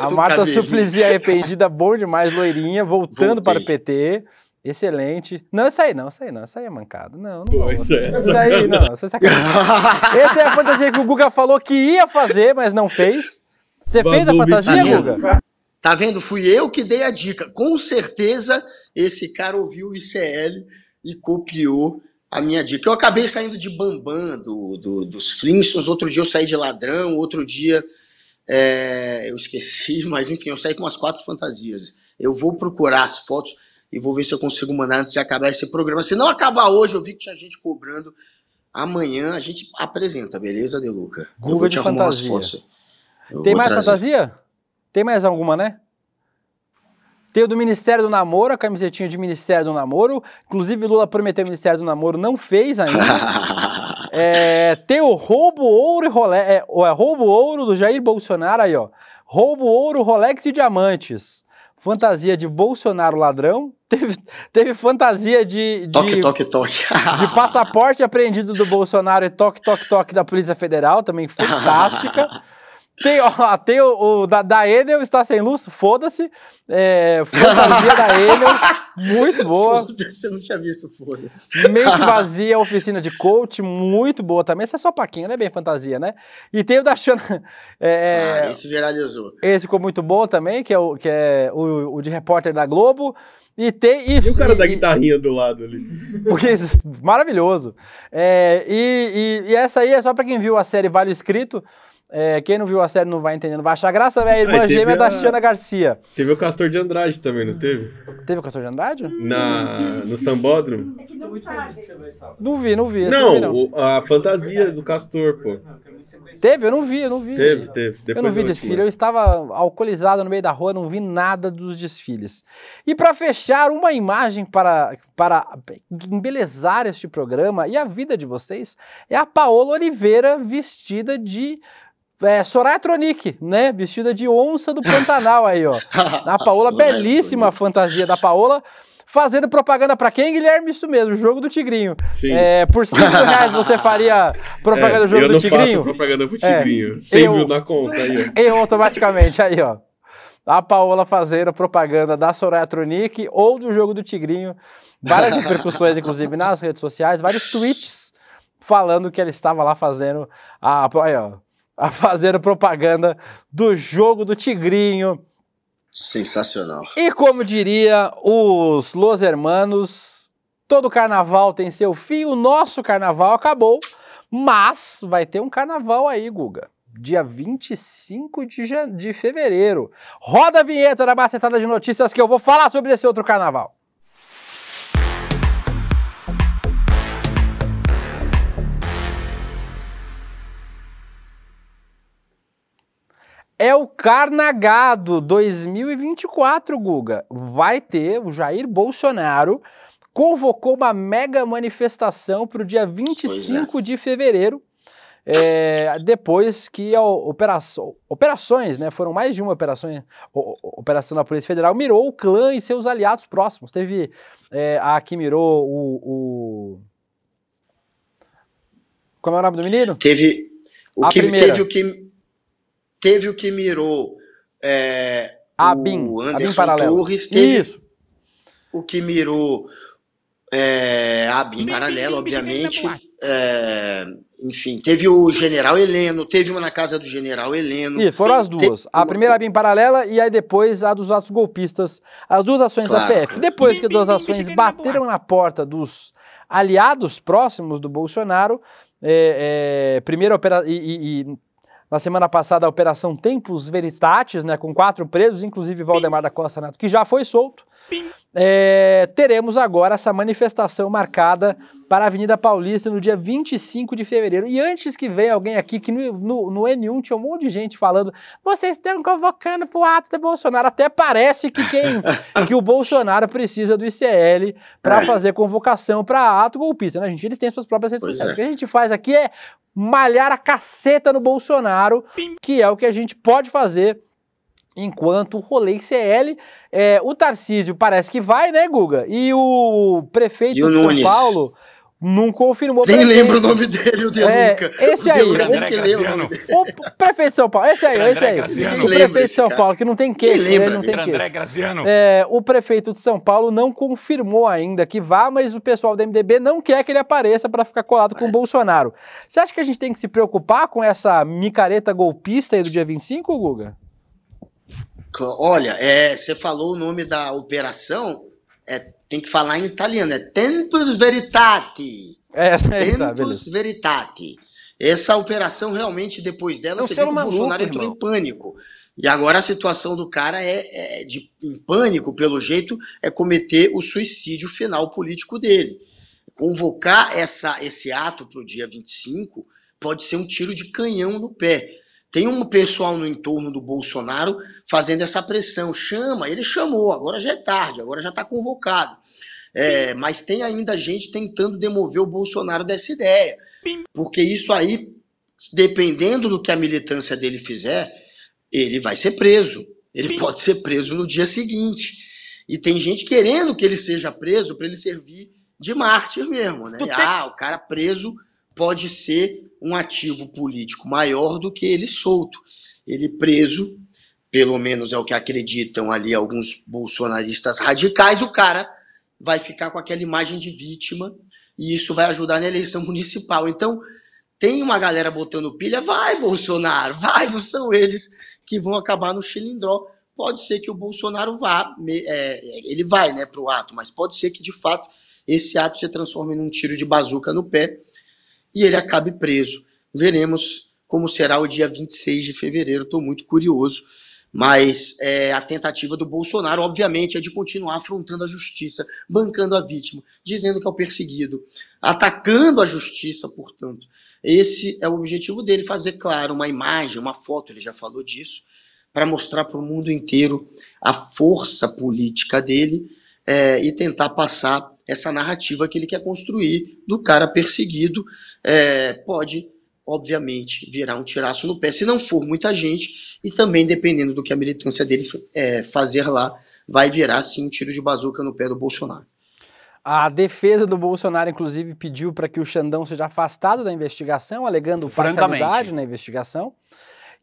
A Marta Suplicy arrependida, bom demais, loirinha, voltando Voltei. para o PT. Excelente. Não, essa aí não, essa aí não, essa aí é mancada. Não, não. Pô, vamos. É. isso essa aí não, essa é *laughs* Essa é a fantasia que o Guga falou que ia fazer, mas não fez. Você Vazou fez a fantasia, Guga? Tá vendo? Fui eu que dei a dica. Com certeza esse cara ouviu o ICL e copiou a minha dica. Eu acabei saindo de Bambam, do, do, dos Flintstones, outro dia eu saí de Ladrão, outro dia é, eu esqueci, *laughs* mas enfim, eu saí com umas quatro fantasias. Eu vou procurar as fotos e vou ver se eu consigo mandar antes de acabar esse programa. Se não acabar hoje, eu vi que tinha gente cobrando. Amanhã a gente apresenta, beleza, De Luca? Curva eu vou te arrumar fantasia. fotos. Eu Tem mais trazer. fantasia? Tem mais alguma, né? Tem o do Ministério do Namoro, a camisetinha de Ministério do Namoro. Inclusive, Lula prometeu o Ministério do Namoro, não fez ainda. *laughs* é, tem o roubo ouro e rolé, é, é, roubo ouro do Jair Bolsonaro aí, ó. Roubo ouro, Rolex e diamantes. Fantasia de Bolsonaro ladrão. *laughs* Teve, teve fantasia de, de. Toque, toque, toque. de passaporte apreendido do Bolsonaro e toque, toque, toque da Polícia Federal, também fantástica. *laughs* Tem, ó, tem o, o, da, da Enel está sem luz, foda-se. É, fantasia da Enel, muito *laughs* boa. Foda-se, eu não tinha visto, foda-se. Mente *laughs* Vazia, oficina de coach, muito boa também. Essa é só paquinha, não é bem fantasia, né? E tem o da Xana. É, ah, esse viralizou. Esse ficou muito bom também, que é o, que é o, o de repórter da Globo. E tem. E, e o cara e, da guitarrinha e, do lado ali. Porque, *laughs* maravilhoso. É, e, e, e essa aí é só para quem viu a série Vale Escrito. É, quem não viu a série não vai entendendo. Vai achar graça, velho. A irmã gêmea a... da Tiana Garcia. Teve o Castor de Andrade também, não teve? Teve o Castor de Andrade? Na... No Sambódromo? É que não, não vi, não vi. Não, não, vi, não. a fantasia do Castor, pô. É teve? Eu não vi, eu não vi. Teve, teve. Depois eu não vi desfile. Eu estava alcoolizado no meio da rua, não vi nada dos desfiles. E para fechar, uma imagem para, para embelezar este programa e a vida de vocês é a Paola Oliveira vestida de é, Tronic, né? Vestida de onça do Pantanal aí, ó. *laughs* a Paola, belíssima fantasia da Paola. Fazendo propaganda para quem, Guilherme? Isso mesmo, jogo do Tigrinho. Sim. É, por 5 *laughs* reais você faria propaganda é, do jogo do é. Tigrinho? Eu não faço propaganda pro Tigrinho. É, 100 eu, mil na conta aí, ó. Eu automaticamente, aí, ó. A Paola fazendo propaganda da Soraya Tronic ou do jogo do Tigrinho. Várias repercussões, inclusive, nas redes sociais. Vários tweets falando que ela estava lá fazendo a... Aí, ó a fazer propaganda do jogo do Tigrinho. Sensacional. E como diria os Los Hermanos, todo carnaval tem seu fim, o nosso carnaval acabou, mas vai ter um carnaval aí, Guga. Dia 25 de, de fevereiro. Roda a vinheta da Bacetada de Notícias que eu vou falar sobre esse outro carnaval. É o Carnagado 2024, Guga. Vai ter o Jair Bolsonaro convocou uma mega manifestação para o dia 25 é. de fevereiro, é, depois que a operação, operações, né, foram mais de uma operação, operação da Polícia Federal, mirou o clã e seus aliados próximos. Teve é, a que mirou o, o... Como é o nome do menino? Teve o, que, teve o que teve o que mirou é, Abin, o Anderson Abin Torres, teve Isso. o que mirou é, Abin Paralelo, obviamente. É, enfim, teve o General Heleno, teve uma na casa do General Heleno. E foram as duas. A primeira bem paralela e aí depois a dos atos golpistas. As duas ações claro. da PF. Depois que as duas ações bateram na porta dos aliados próximos do Bolsonaro, é, é, primeiro e, e, e na semana passada, a Operação Tempos Veritatis, né, com quatro presos, inclusive Valdemar da Costa Neto, que já foi solto, é, teremos agora essa manifestação marcada para a Avenida Paulista no dia 25 de fevereiro. E antes que venha alguém aqui, que no, no, N1 tinha um monte de gente falando, vocês estão convocando para o ato do Bolsonaro. Até parece que quem *laughs* que o Bolsonaro precisa do ICL para é. fazer convocação para ato golpista, né, gente? Eles têm suas próprias redes sociais. É. O que a gente faz aqui é malhar a caceta no Bolsonaro, que é o que a gente pode fazer Enquanto o rolê CL, é, o Tarcísio parece que vai, né, Guga? E o prefeito e o de São Nunes. Paulo não confirmou. Nem lembro o nome dele, o De é, Luca. Esse aí. Né? O, o, prefeito de São Paulo. Esse aí, esse aí. O prefeito de São Paulo, que não tem queixo. Né, não tem André Graziano. É, o prefeito de São Paulo não confirmou ainda que vá, mas o pessoal do MDB não quer que ele apareça para ficar colado com é. o Bolsonaro. Você acha que a gente tem que se preocupar com essa micareta golpista aí do dia 25, Guga? Olha, é, você falou o nome da operação, é, tem que falar em italiano, é Tempus Veritate. É, essa aí, tá, Tempus tá, beleza. Essa operação realmente, depois dela, é você viu que o maluco, Bolsonaro entrou irmão. em pânico. E agora a situação do cara é, é de, em pânico, pelo jeito, é cometer o suicídio final político dele. Convocar essa, esse ato para o dia 25 pode ser um tiro de canhão no pé tem um pessoal no entorno do Bolsonaro fazendo essa pressão. Chama, ele chamou, agora já é tarde, agora já está convocado. É, mas tem ainda gente tentando demover o Bolsonaro dessa ideia. Porque isso aí, dependendo do que a militância dele fizer, ele vai ser preso. Ele pode ser preso no dia seguinte. E tem gente querendo que ele seja preso para ele servir de mártir mesmo, né? Ah, o cara preso pode ser um ativo político maior do que ele solto. Ele preso, pelo menos é o que acreditam ali alguns bolsonaristas radicais, o cara vai ficar com aquela imagem de vítima e isso vai ajudar na eleição *laughs* municipal. Então, tem uma galera botando pilha, vai Bolsonaro, vai, não são eles que vão acabar no xilindró. Pode ser que o Bolsonaro vá, é, ele vai né, para o ato, mas pode ser que de fato esse ato se transforme num tiro de bazuca no pé e ele acabe preso. Veremos como será o dia 26 de fevereiro, estou muito curioso. Mas é, a tentativa do Bolsonaro, obviamente, é de continuar afrontando a justiça, bancando a vítima, dizendo que é o perseguido, atacando a justiça, portanto. Esse é o objetivo dele, fazer, claro, uma imagem, uma foto, ele já falou disso, para mostrar para o mundo inteiro a força política dele é, e tentar passar essa narrativa que ele quer construir do cara perseguido, é, pode, obviamente, virar um tiraço no pé, se não for muita gente, e também dependendo do que a militância dele é, fazer lá, vai virar sim um tiro de bazuca no pé do Bolsonaro. A defesa do Bolsonaro, inclusive, pediu para que o Xandão seja afastado da investigação, alegando parcialidade na investigação.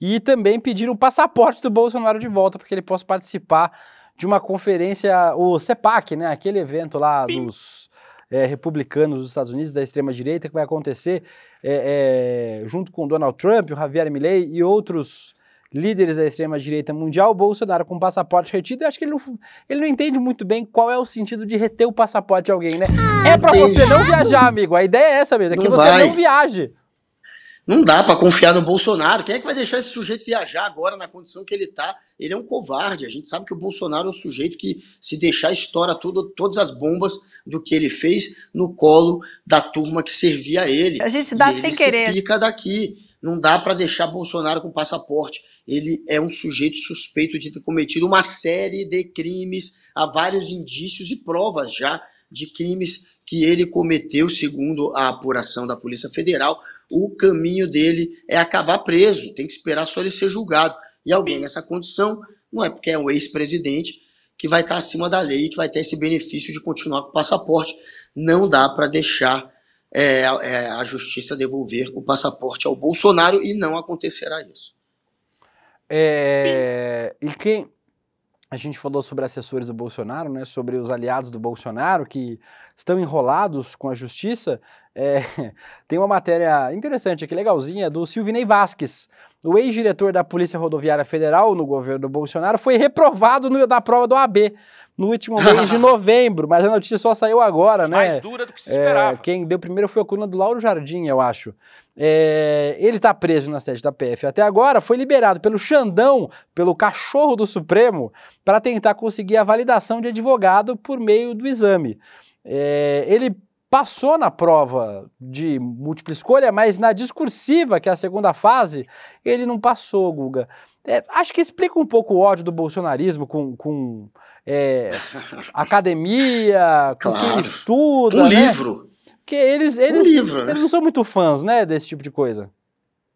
E também pediram o passaporte do Bolsonaro de volta, porque ele possa participar de uma conferência, o CEPAC, né? Aquele evento lá Pim. dos é, republicanos dos Estados Unidos, da extrema-direita, que vai acontecer é, é, junto com Donald Trump, o Javier Milei e outros líderes da extrema-direita mundial, Bolsonaro com o passaporte retido, eu acho que ele não, ele não entende muito bem qual é o sentido de reter o passaporte de alguém, né? Ah, é para você não viajar, amigo. A ideia é essa mesmo, é que você vai. não viaje. Não dá para confiar no Bolsonaro. Quem é que vai deixar esse sujeito viajar agora na condição que ele está? Ele é um covarde. A gente sabe que o Bolsonaro é um sujeito que, se deixar, estoura tudo, todas as bombas do que ele fez no colo da turma que servia a ele. A gente dá e sem ele querer. Se pica daqui. Não dá para deixar Bolsonaro com passaporte. Ele é um sujeito suspeito de ter cometido uma série de crimes. Há vários indícios e provas já de crimes que ele cometeu, segundo a apuração da Polícia Federal o caminho dele é acabar preso, tem que esperar só ele ser julgado. E alguém nessa condição, não é porque é um ex-presidente, que vai estar acima da lei, que vai ter esse benefício de continuar com o passaporte. Não dá para deixar é, é, a justiça devolver o passaporte ao Bolsonaro e não acontecerá isso. É, e quem a gente falou sobre assessores do Bolsonaro, né, sobre os aliados do Bolsonaro que estão enrolados com a justiça, é, *laughs* tem uma matéria interessante aqui, legalzinha, do Silvinei Vasques. O ex-diretor da Polícia Rodoviária Federal no governo Bolsonaro foi reprovado no, na prova do AB no último *laughs* mês de novembro, mas a notícia só saiu agora, né? Mais dura do que se esperava. É, quem deu primeiro foi a coluna do Lauro Jardim, eu acho. É, ele está preso na sede da PF até agora, foi liberado pelo Xandão, pelo cachorro do Supremo, para tentar conseguir a validação de advogado por meio do exame. É, ele passou na prova de múltipla escolha, mas na discursiva, que é a segunda fase, ele não passou, Guga. É, acho que explica um pouco o ódio do bolsonarismo com, com é, *laughs* academia, com claro. quem estuda. Com um né? livro. Porque eles, eles, um livro, né? eles né? não são muito fãs né, desse tipo de coisa.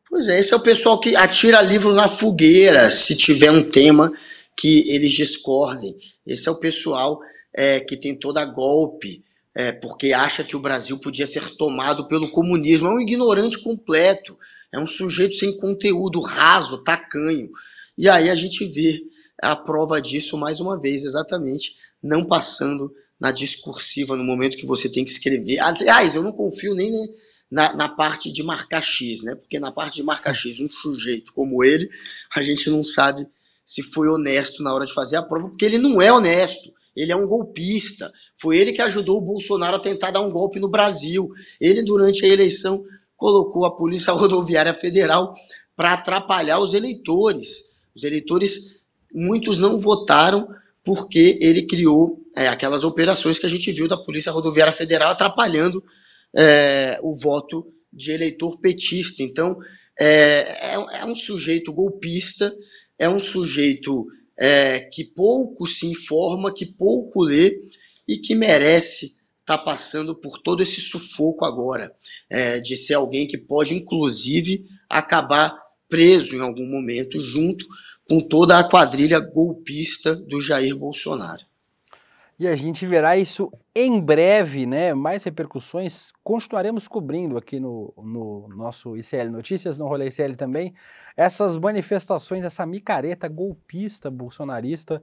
Pois é, esse é o pessoal que atira livro na fogueira, se tiver um tema que eles discordem. Esse é o pessoal é, que tem toda golpe é, porque acha que o Brasil podia ser tomado pelo comunismo. É um ignorante completo, é um sujeito sem conteúdo, raso, tacanho. E aí a gente vê a prova disso mais uma vez, exatamente, não passando na discursiva no momento que você tem que escrever. Aliás, eu não confio nem né, na, na parte de marcar X, né? Porque na parte de marcar X, um sujeito como ele, a gente não sabe se foi honesto na hora de fazer a prova, porque ele não é honesto. Ele é um golpista. Foi ele que ajudou o Bolsonaro a tentar dar um golpe no Brasil. Ele, durante a eleição, colocou a Polícia *laughs* Rodoviária Federal para atrapalhar os eleitores. Os eleitores, muitos não votaram porque ele criou é, aquelas operações que a gente viu da Polícia Rodoviária Federal atrapalhando é, o voto de eleitor petista. Então, é, é, é um sujeito golpista, é um sujeito é, que pouco se informa, que pouco lê e que merece está passando por todo esse sufoco agora, é, de ser alguém que pode, inclusive, acabar preso em algum momento, junto com toda a quadrilha golpista do Jair Bolsonaro e a gente verá isso em breve, né? Mais repercussões continuaremos cobrindo aqui no, no nosso ICL Notícias, no Rolê ICL também, essas manifestações, essa micareta golpista bolsonarista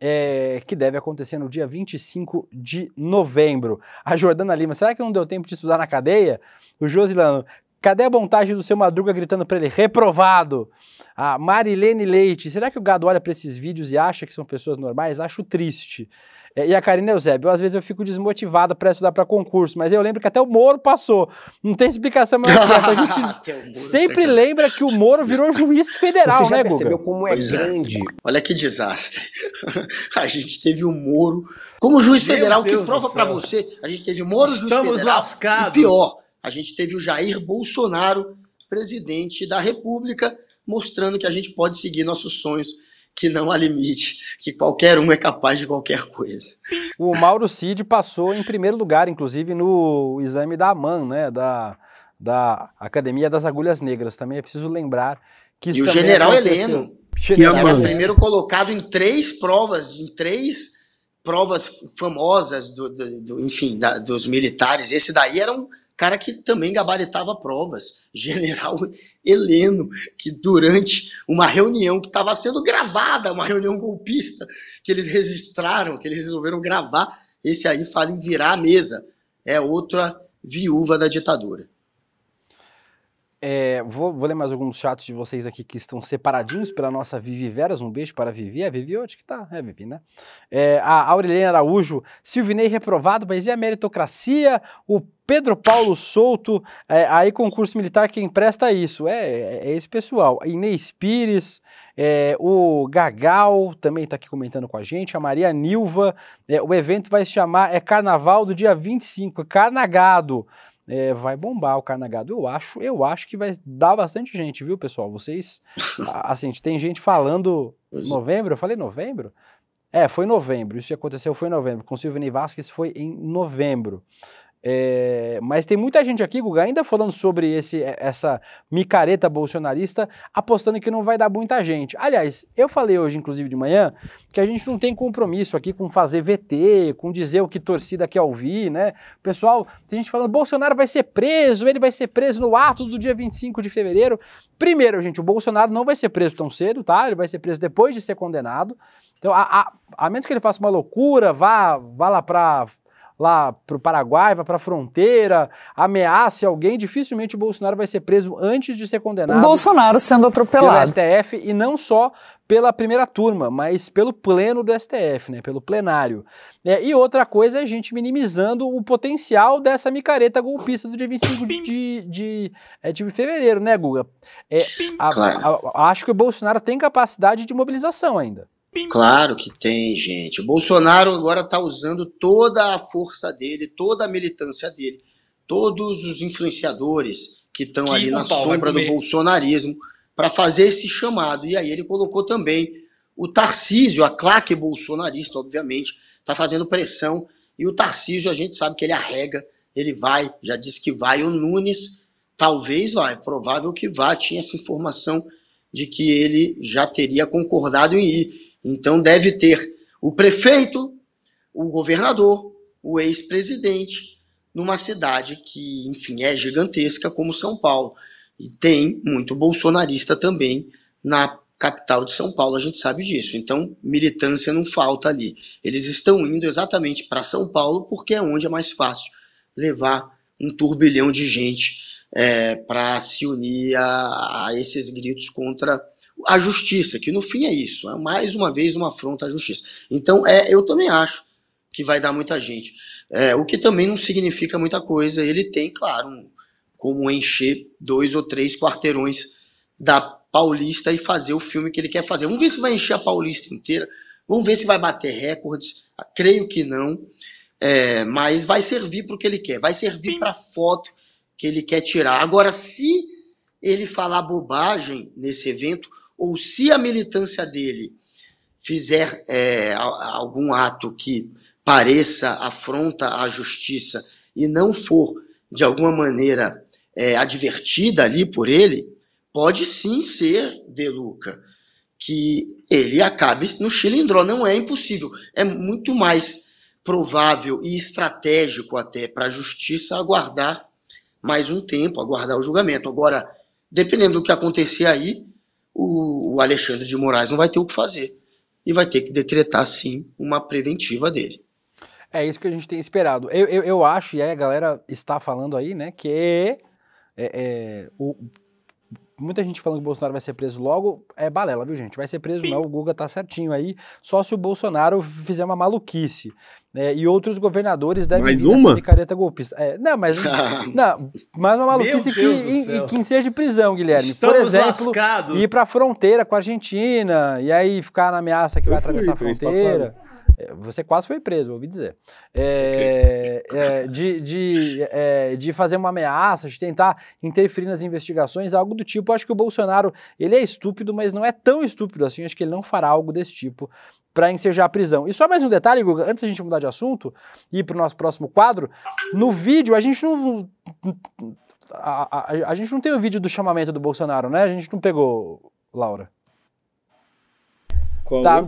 é, que deve acontecer no dia 25 de novembro. A Jordana Lima, será que não deu tempo de estudar na cadeia? O Josilano, cadê a montagem do seu Madruga gritando para ele, reprovado? A Marilene Leite, será que o gado olha para esses vídeos e acha que são pessoas normais? Acho triste. É, e a Karina Eusébio, às vezes eu fico desmotivada para estudar para concurso, mas eu lembro que até o Moro passou. Não tem explicação mas é A gente *laughs* sempre lembra que o Moro virou juiz federal, né, Guga? percebeu como é pois é. grande. É. Olha que desastre. *laughs* a gente teve o um Moro como juiz Meu federal, Deus que prova para você, a gente teve o Moro Estamos juiz federal. E pior, a gente teve o Jair Bolsonaro presidente da República, mostrando que a gente pode seguir nossos sonhos que não há limite, que qualquer um é capaz de qualquer coisa. O Mauro Cid passou em primeiro lugar, inclusive, no exame da AMAN, né? Da, da Academia das Agulhas Negras. Também é preciso lembrar que isso E o é general Heleno, que, era o primeiro colocado em três provas, em três provas famosas, do, do, do enfim, da, dos militares. Esse daí era um Cara que também gabaritava provas, *laughs* general Heleno, que durante uma reunião que estava sendo gravada, uma reunião golpista, que eles registraram, que eles resolveram gravar, esse aí fala em virar a mesa. É outra viúva da ditadura. É, vou, vou, ler mais alguns chatos de vocês aqui que estão separadinhos pela nossa Vivi Veras. Um beijo para a Vivi. É a Vivi hoje que tá? É a Vivi, né? É, a Aureliana Araújo. Silvinei reprovado, mas e a meritocracia? O Pedro Paulo Souto. É, aí, concurso militar, quem presta é isso? É, é, é esse pessoal. Inês Pires. É, o Gagal também está aqui comentando com a gente. A Maria Nilva. o evento vai se chamar É Carnaval do dia 25. Carnagado é, vai bombar o Carnagado. Eu acho, eu acho que vai dar bastante gente, viu, pessoal? Vocês, *laughs* assim, tem gente falando é. novembro, eu falei novembro? É, foi novembro, isso que aconteceu foi em novembro, com Silvio Vasquez foi em novembro. É, mas tem muita gente aqui, Guga, ainda falando sobre esse, eh, essa micareta bolsonarista, apostando que não vai dar muita gente. Aliás, eu falei hoje, inclusive de manhã, que a gente não tem compromisso aqui com fazer VT, com dizer o que torcida quer ouvir, né? Pessoal, tem gente falando, Bolsonaro vai ser preso, ele vai ser preso no ato do dia 25 de fevereiro. Primeiro, gente, o Bolsonaro não vai ser preso tão cedo, tá? Ele vai ser preso depois de ser condenado. Então, a, a, a menos que ele faça uma loucura, vá, vá lá para lá para o Paraguai, vai para a fronteira, ameace alguém, dificilmente o Bolsonaro vai ser preso antes de ser condenado. O Bolsonaro sendo atropelado. Pelo STF e não só pela primeira turma, mas pelo pleno do STF, né, pelo plenário. É, e outra coisa é a gente minimizando o potencial dessa micareta golpista do dia 25 de, de, de, é, de fevereiro, né, Guga? É, a, a, a, acho que o Bolsonaro tem capacidade de mobilização ainda. Pim. Claro que tem, gente. O Bolsonaro agora está usando toda a força dele, toda a militância dele, todos os influenciadores que estão ali na sombra do bolsonarismo para fazer esse chamado. E aí ele colocou também o Tarcísio, a claque bolsonarista, obviamente, está fazendo pressão. E o Tarcísio, a gente sabe que ele arrega, ele vai, já disse que vai. O Nunes, talvez vai, provável que vá. Tinha essa informação de que ele já teria concordado em ir. Então deve ter o prefeito, o governador, o ex-presidente, numa cidade que, enfim, é gigantesca como São Paulo. E tem muito bolsonarista também na capital de São Paulo, a gente sabe disso. Então, militância não falta ali. Eles estão indo exatamente para São Paulo porque é onde é mais fácil levar um turbilhão de gente é, eh, para se unir a, a esses gritos contra a justiça, que no fim é isso, é mais uma vez uma afronta à justiça. Então, é, eu também acho que vai dar muita gente. É, o que também não significa muita coisa. Ele tem, claro, um, como encher dois ou três quarteirões da Paulista e fazer o filme que ele quer fazer. Vamos ver se vai encher a Paulista inteira. Vamos ver se vai bater recordes. Creio que não. É, mas vai servir para o que ele quer. Vai servir para foto que ele quer tirar. Agora, se ele falar bobagem nesse evento, ou se a militância dele fizer é, algum ato que pareça afronta à justiça e não for de alguma maneira é, advertida ali por ele, pode sim ser De Luca que ele acabe no Chilindró. Não é impossível, é muito mais provável e estratégico até para a justiça aguardar mais um tempo, aguardar o julgamento. Agora, dependendo do que acontecer aí, o, o Alexandre de Moraes não vai ter o que fazer e vai ter que decretar, sim, uma preventiva dele. É isso que a gente tem esperado. Eu, eu, eu acho, e aí a galera está falando aí, né, que é, é, o, muita gente falando que o Bolsonaro vai ser preso logo, é balela, viu, gente? Vai ser preso Sim. não, o Guga tá certinho aí, só se o Bolsonaro fizer uma maluquice. Né? e outros governadores devem mais uma? picareta golpista. É, não, mas *laughs* não, mais uma maluquice que, e, que enseja prisão, Guilherme. Estamos Por exemplo, lascados. ir para a fronteira com a Argentina e aí ficar na ameaça que Eu vai atravessar a fronteira. Você quase foi preso, ouvi dizer. É, okay. é, de, de, é, de fazer uma ameaça, de tentar interferir nas investigações, algo do tipo. Acho que o Bolsonaro, ele é estúpido, mas não é tão estúpido assim. Acho que ele não fará algo desse tipo para ensejar a prisão. E só mais um detalhe, Guga, antes da gente mudar de assunto e ir para o nosso próximo quadro, no vídeo a gente não. A, a, a, gente não tem o vídeo do chamamento do Bolsonaro, né? A gente não pegou, Laura. Qual? Tá,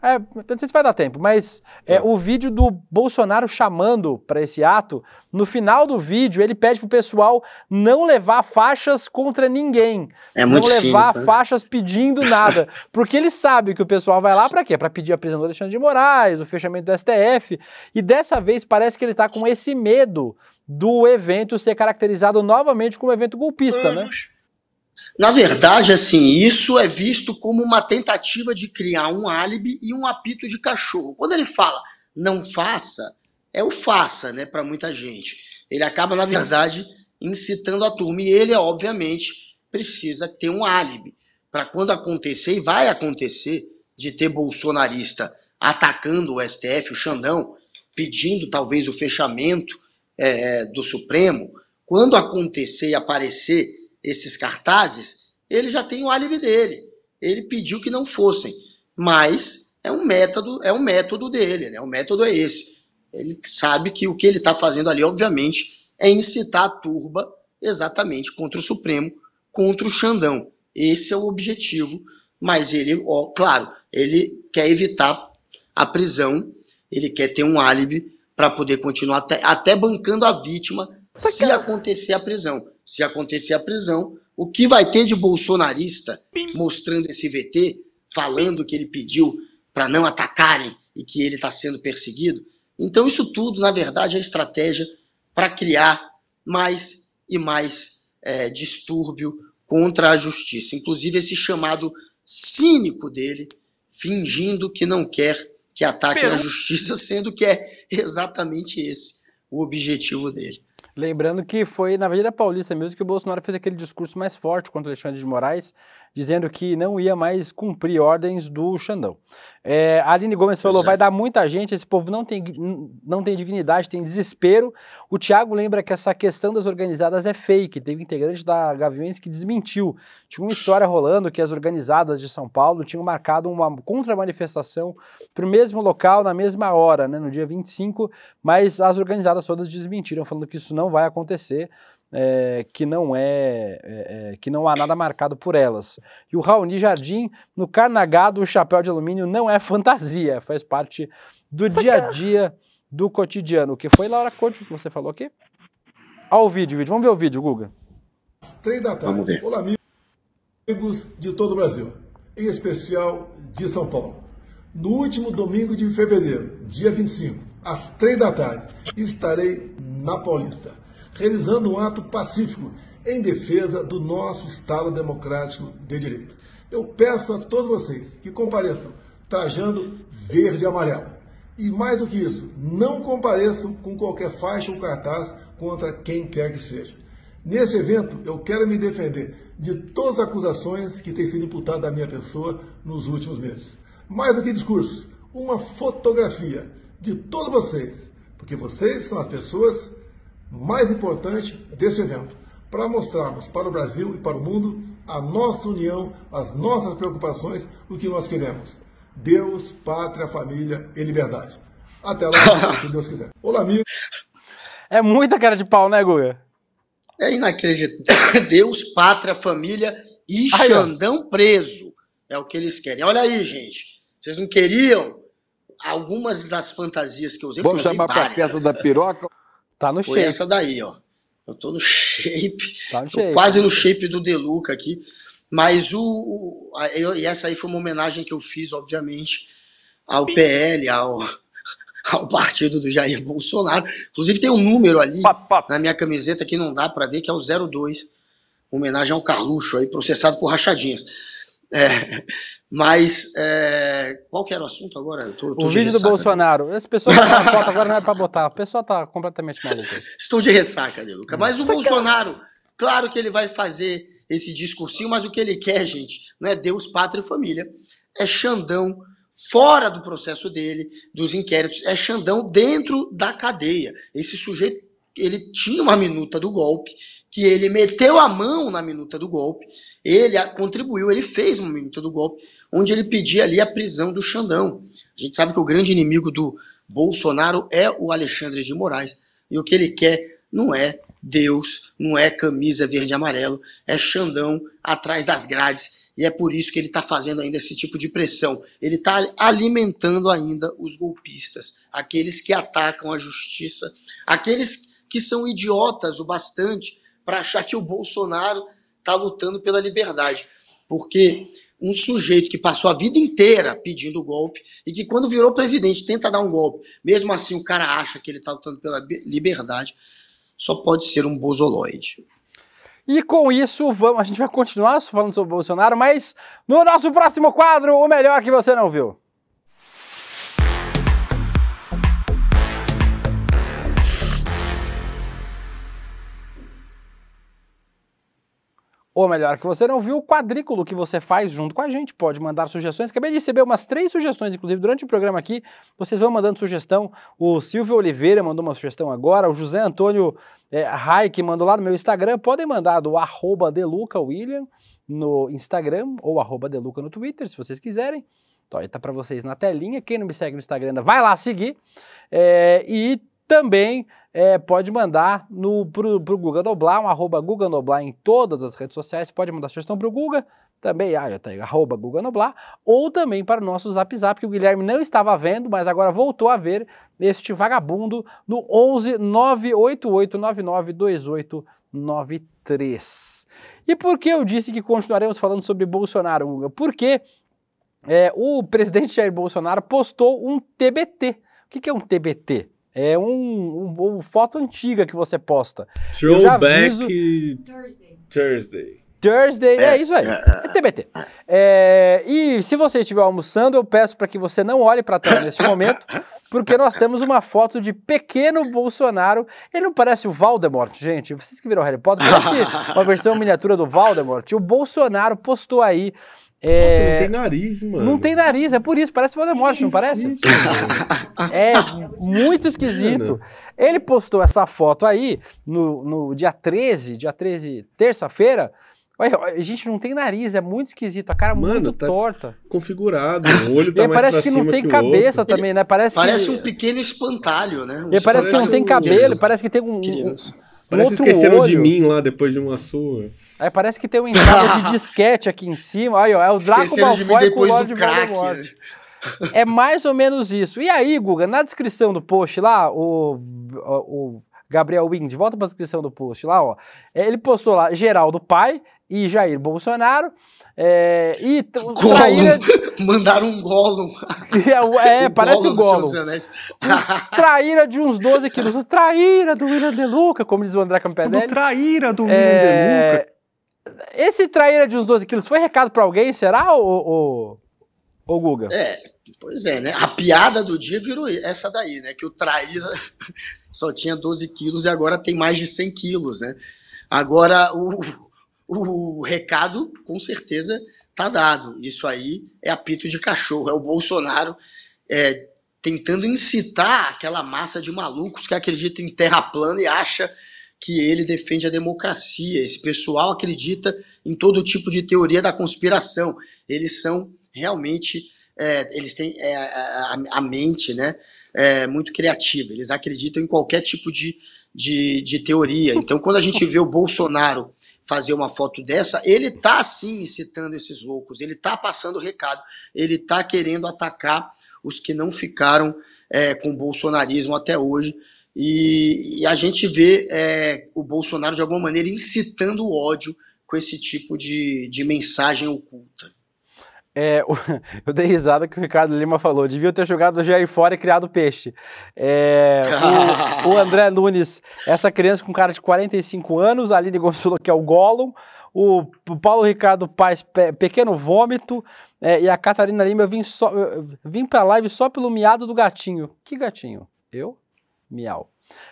é, não sei se vai dar tempo, mas é, tá. o vídeo do Bolsonaro chamando para esse ato, no final do vídeo ele pede pro pessoal não levar faixas contra ninguém. É não muito levar simples, né? faixas né? pedindo nada, *laughs* porque ele sabe que o pessoal vai lá para quê? Para pedir a prisão do Alexandre de Moraes, o fechamento do STF, e dessa vez parece que ele tá com esse medo do evento ser caracterizado novamente como evento golpista, né? Na verdade, assim, isso é visto como uma tentativa de criar um álibi e um apito de cachorro. Quando ele fala não faça, é o faça, né, para muita gente. Ele acaba, na verdade, incitando a turma. E ele, obviamente, precisa ter um álibi para quando acontecer, e vai acontecer, de ter bolsonarista atacando o STF, o Xandão, pedindo talvez o fechamento é, do Supremo, quando acontecer e aparecer esses cartazes, ele já tem o álibi dele. Ele pediu que não fossem, mas é um método, é um método dele, né? O método é esse. Ele sabe que o que ele está fazendo ali, obviamente, é incitar a turba exatamente contra o Supremo, contra o Xandão. Esse é o objetivo, mas ele, ó, claro, ele quer evitar a prisão, ele quer ter um álibi para poder continuar até, até bancando a vítima Porque... se acontecer a prisão se acontecer a prisão, o que vai ter de bolsonarista mostrando esse VT, falando que ele pediu para não atacarem e que ele está sendo perseguido? Então, isso tudo, na verdade, é estratégia para criar mais e mais é, distúrbio contra a justiça. Inclusive, esse chamado cínico dele, fingindo que não quer que ataque Pera. a justiça, sendo que é exatamente esse o objetivo dele. Lembrando que foi na Avenida Paulista mesmo que o Bolsonaro fez aquele discurso mais forte contra o Alexandre de Moraes, dizendo que não ia mais cumprir ordens do Xandão. É, a Aline Gomes falou: vai dar muita gente, esse povo não tem, não tem dignidade, tem desespero. O Tiago lembra que essa questão das organizadas é fake. Teve integrante da Gaviões que desmentiu. Tinha uma história rolando que as organizadas de São Paulo tinham marcado uma contra-manifestação para o mesmo local, na mesma hora, né, no dia 25, mas as organizadas todas desmentiram, falando que isso não não vai acontecer, é, que não é, é, que não há nada marcado por elas. E o Raoni Jardim, no Carnagado, o chapéu de alumínio não é fantasia, faz parte do dia a dia, do cotidiano. O que foi, Laura Couto, que você falou aqui? Olha o vídeo, vídeo. Vamos ver o vídeo, Guga. Três da tarde. Olá, amigos de todo o Brasil, em especial de São Paulo. No último domingo de fevereiro, dia 25, às três da tarde, estarei na Paulista, realizando um ato pacífico em defesa do nosso Estado Democrático de Direito. Eu peço a todos vocês que compareçam trajando verde e amarelo. E mais do que isso, não compareçam com qualquer faixa ou cartaz contra quem quer que seja. Nesse evento, eu quero me defender de todas as acusações que têm sido imputadas à minha pessoa nos últimos meses. Mais do que discurso, uma fotografia de todos vocês, porque vocês são as pessoas mais importantes deste evento, para mostrarmos para o Brasil e para o mundo a nossa união, as nossas preocupações, o que nós queremos. Deus, pátria, família e liberdade. Até lá, *laughs* se Deus quiser. Olá, amigo. É muita cara de pau, né, Guga? É inacreditável. *laughs* Deus, pátria, família e Xandão preso. É o que eles querem. Olha aí, gente. Vocês não queriam algumas das fantasias que eu usei. Vamos chamar para a festa da piroca? Tá no Foi essa daí, ó. Eu tô no *laughs* shape. Tá no tô quase no shape do Deluca aqui. Mas o, o a, eu, e essa aí foi uma homenagem que eu fiz, obviamente, ao PL, ao, *laughs* ao partido do Jair Bolsonaro. Inclusive tem um número ali pop, pop. na minha camiseta que não dá para ver, que é o 02. Homenagem ao Carluxo aí, processado por rachadinhas. É, mas é, qual que era o assunto agora? Eu tô, tô o vídeo ressaca, do Bolsonaro. Né? As pessoas estão tá foto agora não é para botar. A pessoa está completamente maluca. Estou de ressaca, De Luca. Mas o Bolsonaro, claro que ele vai fazer esse discursinho, mas o que ele quer, gente, não é Deus, pátria e família. É Xandão fora do processo dele, dos inquéritos, é Xandão dentro da cadeia. Esse sujeito ele tinha uma minuta do golpe, que ele meteu a mão na minuta do golpe, ele contribuiu, ele fez uma minuta do golpe, onde ele pedia ali a prisão do Xandão. A gente sabe que o grande inimigo do Bolsonaro é o Alexandre de Moraes, e o que ele quer não é Deus, não é camisa verde e amarelo, é Xandão atrás das grades, e é por isso que ele está fazendo ainda esse tipo de pressão. Ele está alimentando ainda os golpistas, aqueles que atacam a justiça, aqueles que são idiotas o bastante para achar que o Bolsonaro está lutando pela liberdade. Porque um sujeito que passou a vida inteira pedindo golpe e que, quando virou presidente, tenta dar um golpe, mesmo assim o cara acha que ele está lutando pela liberdade, só pode ser um bozoloide. E com isso, vamos, a gente vai continuar falando sobre o Bolsonaro, mas no nosso próximo quadro, o melhor que você não viu. Ou melhor, que você não viu o quadrículo que você faz junto com a gente. Pode mandar sugestões. Acabei de receber umas três sugestões, inclusive, durante o programa aqui. Vocês vão mandando sugestão. O Silvio Oliveira mandou uma sugestão agora. O José Antônio é, mandou lá no meu Instagram. Podem mandar do arroba DelucaWilliam no Instagram ou arroba Deluca no Twitter, se vocês quiserem. Então, aí tá para vocês na telinha. Quem não me segue no Instagram ainda, vai lá seguir. É, e também é, pode mandar no, pro, pro Guga Noblar, um arroba Guga Noblar em todas as redes sociais, pode mandar sugestão pro Guga, também, ah, já tá aí, arroba Guga Noblar, ou também para o nosso Zap Zap, que o Guilherme não estava vendo, mas agora voltou a ver este vagabundo no 11 988 99 E por que eu disse que continuaremos falando sobre Bolsonaro, Guga? Porque é, o presidente Jair Bolsonaro postou um TBT. O que é um TBT? É um, um, um foto antiga que você posta. Throwback aviso... Thursday. Thursday. Thursday, é, é isso aí. É TBT. É, é. é, e se você estiver almoçando, eu peço para que você não olhe para trás neste momento, porque nós temos uma foto de pequeno Bolsonaro. Ele não parece o Voldemort, gente. Vocês que viram Harry Potter, parece *laughs* uma versão miniatura do Voldemort. o Bolsonaro postou aí é... Nossa, não tem nariz, mano. Não tem nariz, é por isso, parece Voldemort, demora não parece? é muito esquisito. Ele postou essa foto aí no, no dia 13, dia 13, terça-feira. A gente não tem nariz, é muito esquisito, a cara é muito tá torta. Configurado, o *laughs* olho tá e mais parece que não tem que cabeça outro. também, né? Parece, parece que... um pequeno espantalho, né? Um e parece que não tem cabelo, parece que tem um, um, Parece outro esqueceram olho. de mim lá depois de uma sua. parece que tem um entrada de *laughs* disquete aqui em cima. Aí, ó, é o Draco esqueceram Malfoy de mim depois com o Lord do Voldemort. É mais ou menos isso. E aí, Guga, na descrição do post lá, o, o, Gabriel Wind, volta para a descrição do post lá, ó. É, ele postou lá Geraldo Pai e Jair Bolsonaro. É, e traíra... *laughs* Mandaram um golo. *laughs* É, é parece um golo. traíra de uns 12 quilos. Traíra do William De Luca, como diz o André Campedelli. Tudo traíra do é, William é... De Luca. Esse traíra de uns 12 quilos foi recado para alguém, será, ô, ô Guga? É, pois é, né? A piada do dia virou essa daí, né? Que o traíra só tinha 12 quilos e agora tem mais de 100 quilos, né? Agora, o, o recado, com certeza, tá dado. Isso aí é apito de cachorro, é o Bolsonaro é, tentando incitar aquela massa de malucos que acredita em terra plana e acha que ele defende a democracia. Esse pessoal acredita em todo tipo de teoria da conspiração. Eles são realmente, é, eles têm é, a, a, mente, né? é, muito criativa, eles acreditam em qualquer tipo de, de, de teoria. Então, quando a gente vê o Bolsonaro fazer uma foto dessa, ele tá sim incitando esses loucos, ele tá passando recado, ele tá querendo atacar os que não ficaram é, com o bolsonarismo até hoje. E, e a gente vê é, o Bolsonaro, de alguma maneira, incitando o ódio com esse tipo de, de mensagem oculta. É, *laughs* eu dei risada que o Ricardo Lima falou, devia ter jogado o Jair fora e criado peixe. É, o, o, André Nunes, essa criança com cara de 45 anos, a Aline Gonçalo, que é o Gollum, o Paulo Ricardo Paz, pequeno vômito, é, e a Catarina Lima, eu vim, só, eu vim pra live só pelo miado do gatinho. Que gatinho? Eu? Miau.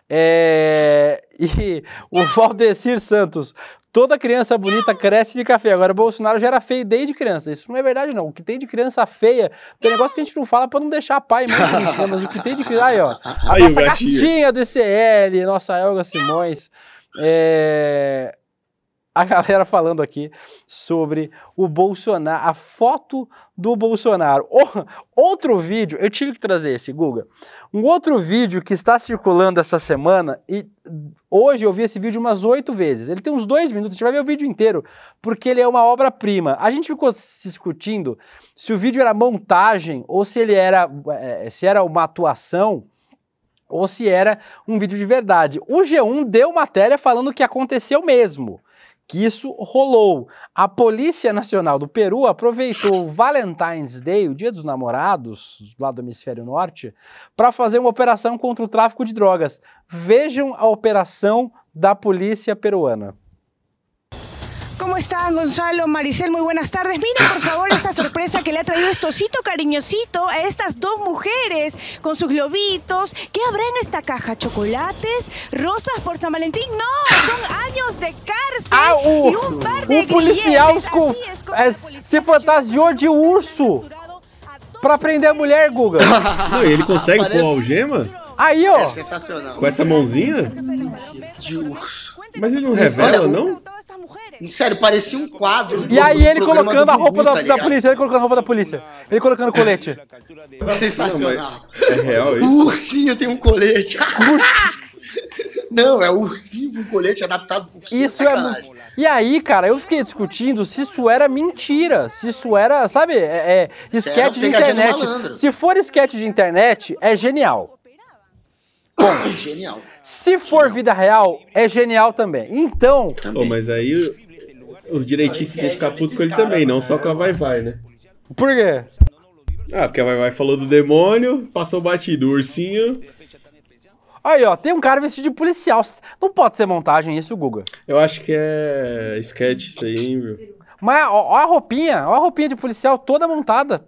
É... *laughs* E o Valdecir Santos. Toda criança bonita cresce de café. Agora, Bolsonaro já era feio desde criança. Isso não é verdade, não. O que tem de criança feia, tem negócio que a gente não fala para não deixar pai e mãe mexer, mas o que tem de criança. Aí, ó. A Aí, nossa gatinha do ICL, nossa Elga Simões. É a galera falando aqui sobre o Bolsonaro, a foto do Bolsonaro. outro vídeo, eu tive que trazer esse, Guga. Um outro vídeo que está circulando essa semana, e hoje eu vi esse vídeo umas oito vezes. Ele tem uns dois minutos, a gente vai ver o vídeo inteiro, porque ele é uma obra-prima. A gente ficou se discutindo se o vídeo era montagem ou se ele era, é, é, se era uma atuação ou se era um vídeo de verdade. O G1 deu matéria falando que aconteceu mesmo que isso rolou. A Polícia Nacional do Peru aproveitou o Valentine's Day, o Dia dos Namorados, lá do Hemisfério Norte, para fazer uma operação contra o tráfico de drogas. Vejam a operação da Polícia Peruana. ¿Cómo estás, Gonzalo? Maricel, muy buenas tardes. Mira, por favor, esta sorpresa que le ha traído Estocito Cariñosito a estas dos mujeres con sus globitos. ¿Qué habrá en esta caja? ¿Chocolates? ¿Rosas por San Valentín? No, son años de cárcel ah, o, y un par de um policial se fantasiou de urso para prender a mulher, Guga. *laughs* Não, ele consegue Parece... com algema? Aí, ó. É sensacional. Com essa mãozinha? De urso. Mas ele não revela, não? Sério, parecia um quadro. E aí ele colocando a roupa da, tá da, polícia, ele colocando a roupa da polícia. Ele colocando colete. colete. É sensacional. é real isso. O ursinho tem um colete. *laughs* Não, é o ursinho com colete adaptado por Isso é é E aí, cara, eu fiquei discutindo se isso era mentira, se isso era, sabe, é, é esquete de internet. Se for esquete de internet, é genial. Bom, genial. Se for vida real, é genial também. Então. Oh, mas aí os direitistas têm que ficar putos com ele também, não só com a Vai Vai, né? Por quê? Ah, porque a Vai Vai falou do demônio, passou batido, o ursinho. Aí, ó, tem um cara vestido de policial. Não pode ser montagem isso, Guga. Eu acho que é sketch isso aí, hein, viu? Mas ó, ó, a roupinha, ó a roupinha de policial toda montada.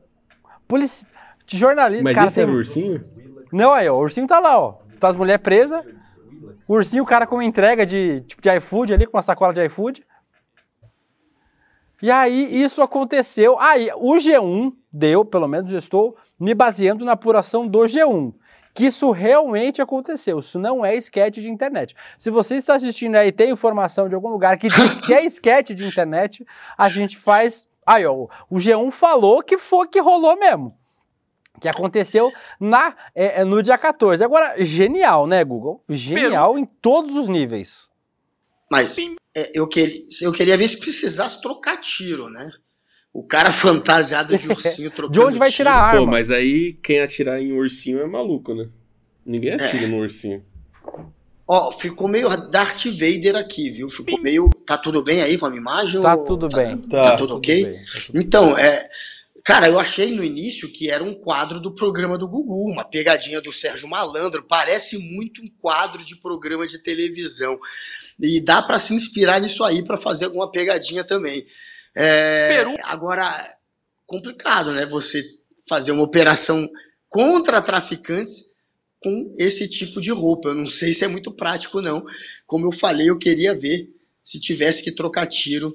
Polici... Jornalista, Mas cara. Mas esse tem... era o ursinho? Não, aí, ó, o ursinho tá lá, ó. Tá as mulheres presas. O ursinho, o cara com uma entrega de, tipo, de iFood ali, com uma sacola de iFood. E aí isso aconteceu. Aí o G1 deu, pelo menos estou me baseando na apuração do G1, que isso realmente aconteceu. Isso não é esquete de internet. Se você está assistindo aí e tem informação de algum lugar que diz que é esquete de internet, a gente faz. Aí, ó, o G1 falou que foi que rolou mesmo que aconteceu na, é, é no dia 14. Agora, genial, né, Google? Genial Pelo... em todos os níveis. Mas é, eu, queria, eu queria ver se precisasse trocar tiro, né? O cara *laughs* fantasiado de ursinho *laughs* trocando De onde vai tiro. tirar a arma? Pô, mas aí quem atirar em ursinho é maluco, né? Ninguém é. atira é. no ursinho. Ó, oh, ficou meio Darth Vader aqui, viu? Ficou meio. Tá tudo bem aí com a minha imagem? Tá ou... tudo tá, bem. Tá, tá tudo ok? Tá então, é. Cara, eu achei no início que era um quadro do programa do Gugu, uma pegadinha do Sérgio Malandro. Parece muito um quadro de programa de televisão. E dá para se inspirar nisso aí para fazer alguma pegadinha também. É, Peru. Agora, complicado, né? Você fazer uma operação contra traficantes com esse tipo de roupa. Eu não sei se é muito prático, não. Como eu falei, eu queria ver se tivesse que trocar tiro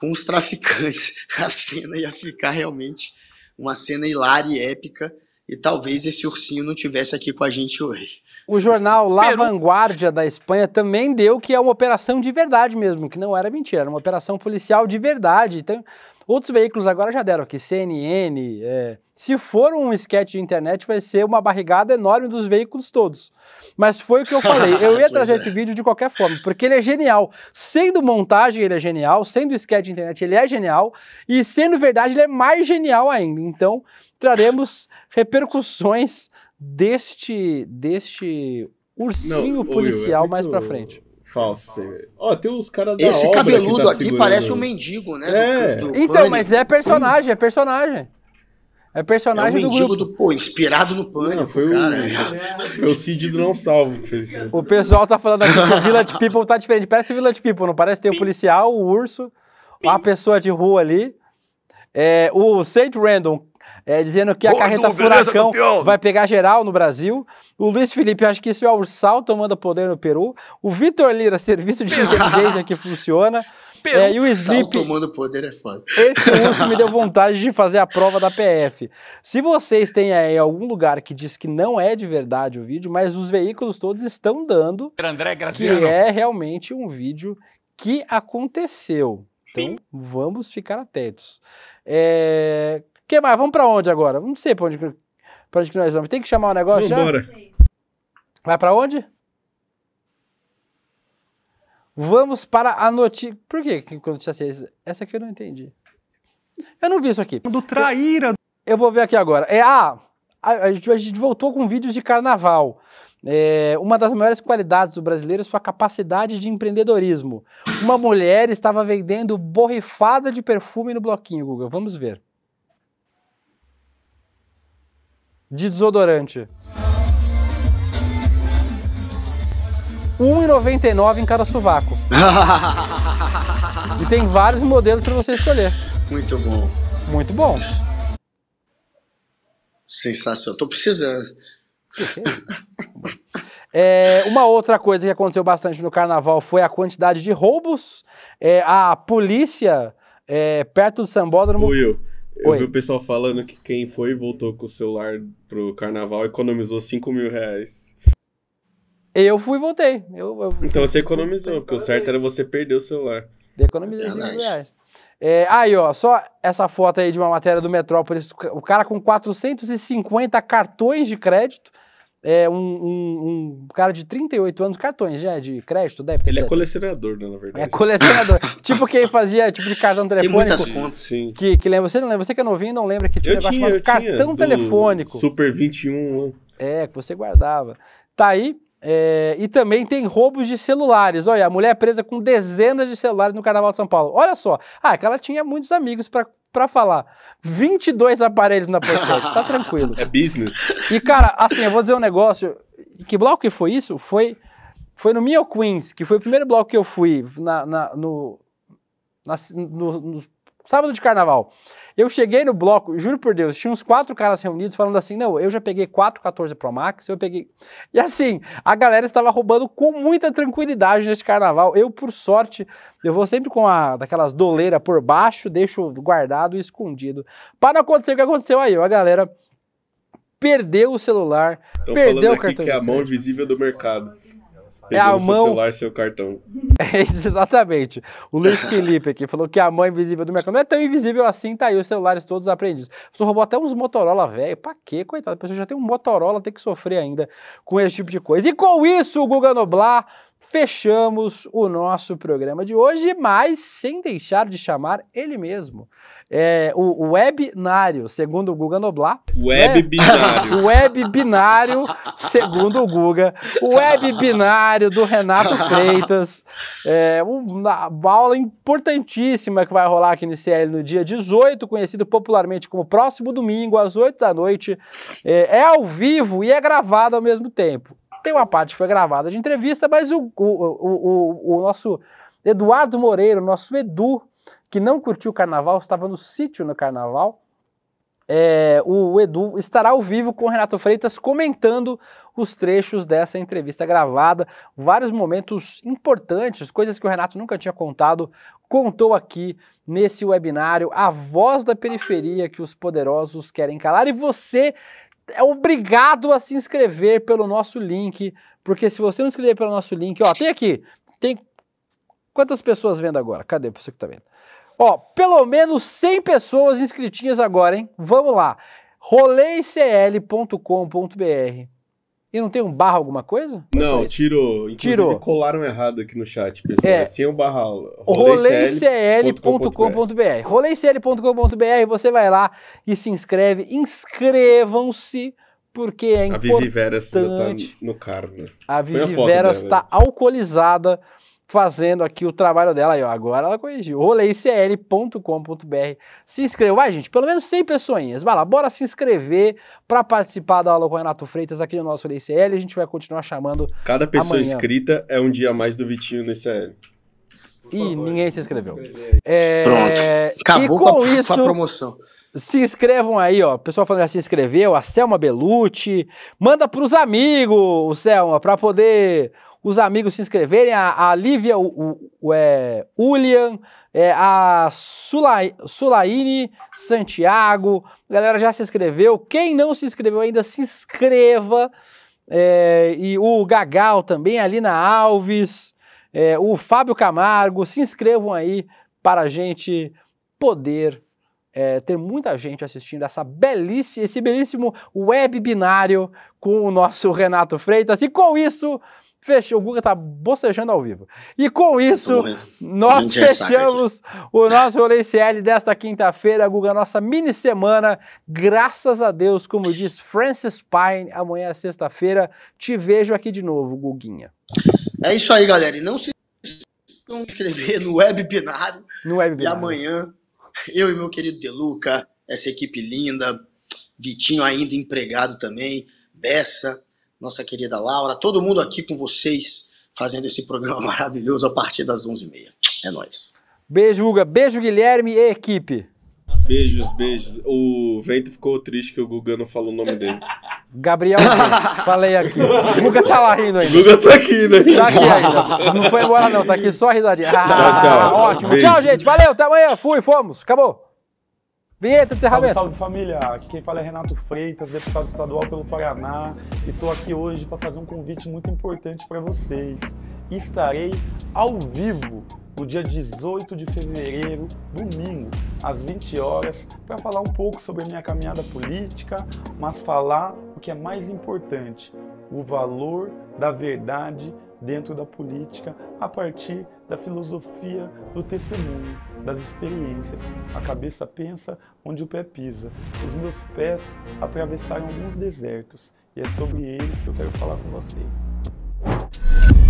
com os traficantes. *laughs* A cena ia ficar realmente uma cena hilária e épica. E talvez esse ursinho não tivesse aqui com a gente hoje. O jornal La Vanguardia da Espanha também deu que é uma operação de verdade mesmo, que não era mentira, era uma operação policial de verdade. Então, Outros veículos agora já deram aqui, CNN. É... Se for um sketch de internet, vai ser uma barrigada enorme dos veículos todos. Mas foi o que eu falei. Eu *laughs* ia trazer é. esse vídeo de qualquer forma, porque ele é genial. Sendo montagem, ele é genial. Sendo sketch de internet, ele é genial. E sendo verdade, ele é mais genial ainda. Então, traremos repercussões deste, deste ursinho Não, é policial é muito... mais para frente. Falso, você vê. Ó, tem uns caras da Esse tá cabeludo tá aqui parece um mendigo, né? É. Do, do então, pânico. mas é personagem, é personagem. É personagem é um do grupo. Do, pô, inspirado no pânico, não, foi cara. O, é. Foi o Cid do Não Salvo que fez isso. O pessoal tá falando aqui que o Village People tá diferente. Parece o Village People, não parece? Tem o policial, o urso, a pessoa de rua ali. É, o Saint Random é, dizendo que a carreta Furacão vai pegar geral no Brasil. O Luiz Felipe, acho que isso é o Ursal tomando poder no Peru. O Vitor Lira, serviço de inteligência que funciona. *laughs* Peru, é, e o Sleep, tomando poder é foda. Esse urso me deu vontade de fazer a prova da PF. Se vocês têm aí algum lugar que diz que não é de verdade o vídeo, mas os veículos todos estão dando André Graziano. que é realmente um vídeo que aconteceu. Então, vamos ficar atentos. É, que mais? Vamos para onde agora? Não sei para onde, pra onde que nós vamos. Tem que chamar o um negócio Vamos já? Vai para onde? Vamos para a notícia. Por que tinha 6? Essa aqui eu não entendi. Eu não vi isso aqui. Do traíra. Eu vou ver aqui agora. É a. Ah, a, a, gente, a gente voltou com vídeos de carnaval. É, uma das maiores qualidades do brasileiro é sua capacidade de empreendedorismo. Uma mulher estava vendendo borrifada de perfume no bloquinho, Guga. Vamos ver. de Desodorante. R$ 1,99 em cada sovaco. *laughs* e tem vários modelos para você escolher. Muito bom. Muito bom. Sensacional. Tô precisando. É? é, uma outra coisa que aconteceu bastante no carnaval foi a quantidade de roubos. É, a polícia é, perto do sambódromo eu Oi. vi o pessoal falando que quem foi e voltou com o celular pro carnaval economizou 5 mil reais. Eu fui e voltei. Eu, eu fui, então você economizou, porque o certo era você perder o celular. Economizei 5 mil reais. É, aí, ó, só essa foto aí de uma matéria do Metrópolis. O cara com 450 cartões de crédito é, um, um, um, cara de 38 anos, cartões já né, de crédito, débito. Ele é colecionador, né, na verdade. É colecionador. *laughs* tipo quem fazia tipo de cartão telefônico. Tem muitas contas, sim. Que, que lembra, você não lembra, você que é novinho não lembra que tinha um chamado cartão telefônico. Super 21. Né? É, que você guardava. Tá aí. É, e também tem roubos de celulares. Olha, a mulher é presa com dezenas de celulares no Carnaval de São Paulo. Olha só. Ah, é que ela tinha muitos amigos para para falar. 22 aparelhos na pochete, tá tranquilo. É business. E cara, assim, eu vou dizer um negócio, que bloco que foi isso? Foi foi no Mio Queens, que foi o primeiro bloco que eu fui na, na no, na, no, no sábado de carnaval. Eu cheguei no bloco, juro por Deus, tinha uns quatro caras reunidos falando assim: não, eu já peguei 414 Pro Max, eu peguei. E assim, a galera estava roubando com muita tranquilidade neste carnaval. Eu, por sorte, eu vou sempre com a daquelas doleira por baixo, deixo guardado e escondido. Para acontecer o que aconteceu aí, a galera perdeu o celular, Tão perdeu o cartão. Aqui que é a mão invisível do mercado é a mão... celular, seu cartão. *laughs* É, exatamente. O Luiz Felipe aqui falou que a mão é invisível do mercado não é tão invisível assim, tá aí os celulares todos aprendidos. A pessoa roubou até uns Motorola velho. Pra quê, coitado? A pessoa já tem um Motorola, tem que sofrer ainda com esse tipo de coisa. E com isso, o Guga Noblar fechamos o nosso programa de hoje, mas sem deixar de chamar ele mesmo. É, o webinário, segundo o Guga Noblar. Web né? binário. *laughs* web binário, segundo o Guga. Web binário do Renato Freitas. É, uma aula importantíssima que vai rolar aqui no CL no dia 18, conhecido popularmente como próximo domingo, às 8 da noite. É, é ao vivo e é gravado ao mesmo tempo. Tem uma parte que foi gravada de entrevista, mas o, o, o, o nosso Eduardo Moreira, o nosso Edu, que não curtiu o carnaval, estava no sítio no carnaval. É, o Edu estará ao vivo com o Renato Freitas comentando os trechos dessa entrevista gravada, vários momentos importantes, coisas que o Renato nunca tinha contado, contou aqui nesse webinário, a voz da periferia que os poderosos querem calar. E você é obrigado a se inscrever pelo nosso link, porque se você não se inscrever pelo nosso link, ó, tem aqui, tem quantas pessoas vendo agora? Cadê você que tá vendo? Ó, pelo menos 100 pessoas inscritinhas agora, hein? Vamos lá. roleicl.com.br e não tem um barra alguma coisa? Não, tirou. Tirou. colaram errado aqui no chat, pessoal. É. Sem o é um barra. roleicl.com.br. roleicl.com.br, você vai lá e se inscreve. Inscrevam-se, porque é importante. A Vivi Veras tá no carro, né? A Vivi a Veras está alcoolizada fazendo aqui o trabalho dela. Aí, ó, agora ela corrigiu. roleicl.com.br. Se inscreva. Vai, gente, pelo menos 100 pessoinhas. Vai lá, bora se inscrever para participar da aula com o Renato Freitas aqui no nosso Rolê ICL. A gente vai continuar chamando Cada pessoa amanhã. inscrita é um dia a mais do Vitinho no ICL. Ih, ninguém se inscreveu. É... Pronto. Acabou e com, com a, isso, com a promoção. Se inscrevam aí, ó. O pessoal falando já se inscreveu, a Selma Belucci. Manda pros amigos, Selma, pra poder os amigos se inscreverem, a, a Lívia, o, o, o é, é, a Sula, Sulaine, Santiago, a galera já se inscreveu. Quem não se inscreveu ainda, se inscreva. É, e o Gagal também, a Lina Alves, é, o Fábio Camargo, se inscrevam aí para a gente poder é, ter muita gente assistindo essa belíssima, esse belíssimo web binário com o nosso Renato Freitas. E com isso, Fechou, o Guga tá bocejando ao vivo. E com tá isso, nós fechamos o nosso Rolê CL desta quinta-feira, Guga, nossa mini semana. Graças a Deus, como diz Francis Pine, amanhã é sexta-feira. Te vejo aqui de novo, Guguinha. É isso aí, galera. E não se esqueçam de inscrever no Web Binário. No webinário E amanhã, eu e meu querido Deluca, essa equipe linda, Vitinho ainda empregado também, Bessa nossa querida Laura, todo mundo aqui com vocês, fazendo esse programa *laughs* maravilhoso a partir das 11h30. É nóis. Beijo, Guga. Beijo, Guilherme e equipe. Nossa, beijos, beijos. O Vento ficou triste que o Guga não falou o nome dele. *laughs* Gabriel, falei aqui. O Guga tá lá rindo ainda. O Guga tá aqui, né? Tá aqui ainda. Não foi embora não, tá aqui só risadinha. Ah, tchau, tchau. Ah, ótimo. Beijo. Tchau, gente. Valeu, até amanhã. Fui, fomos. Acabou. Vinheta de encerramento. Salve, salve família. Aqui quem fala é Renato Freitas, deputado estadual pelo Paraná. E estou aqui hoje para fazer um convite muito importante para vocês. Estarei ao vivo no dia 18 de fevereiro, domingo, às 20 horas, para falar um pouco sobre a minha caminhada política, mas falar o que é mais importante: o valor da verdade dentro da política a partir da filosofia do testemunho, das experiências. A cabeça pensa onde o pé pisa. Os meus pés atravessaram alguns desertos e é sobre eles que eu quero falar com vocês.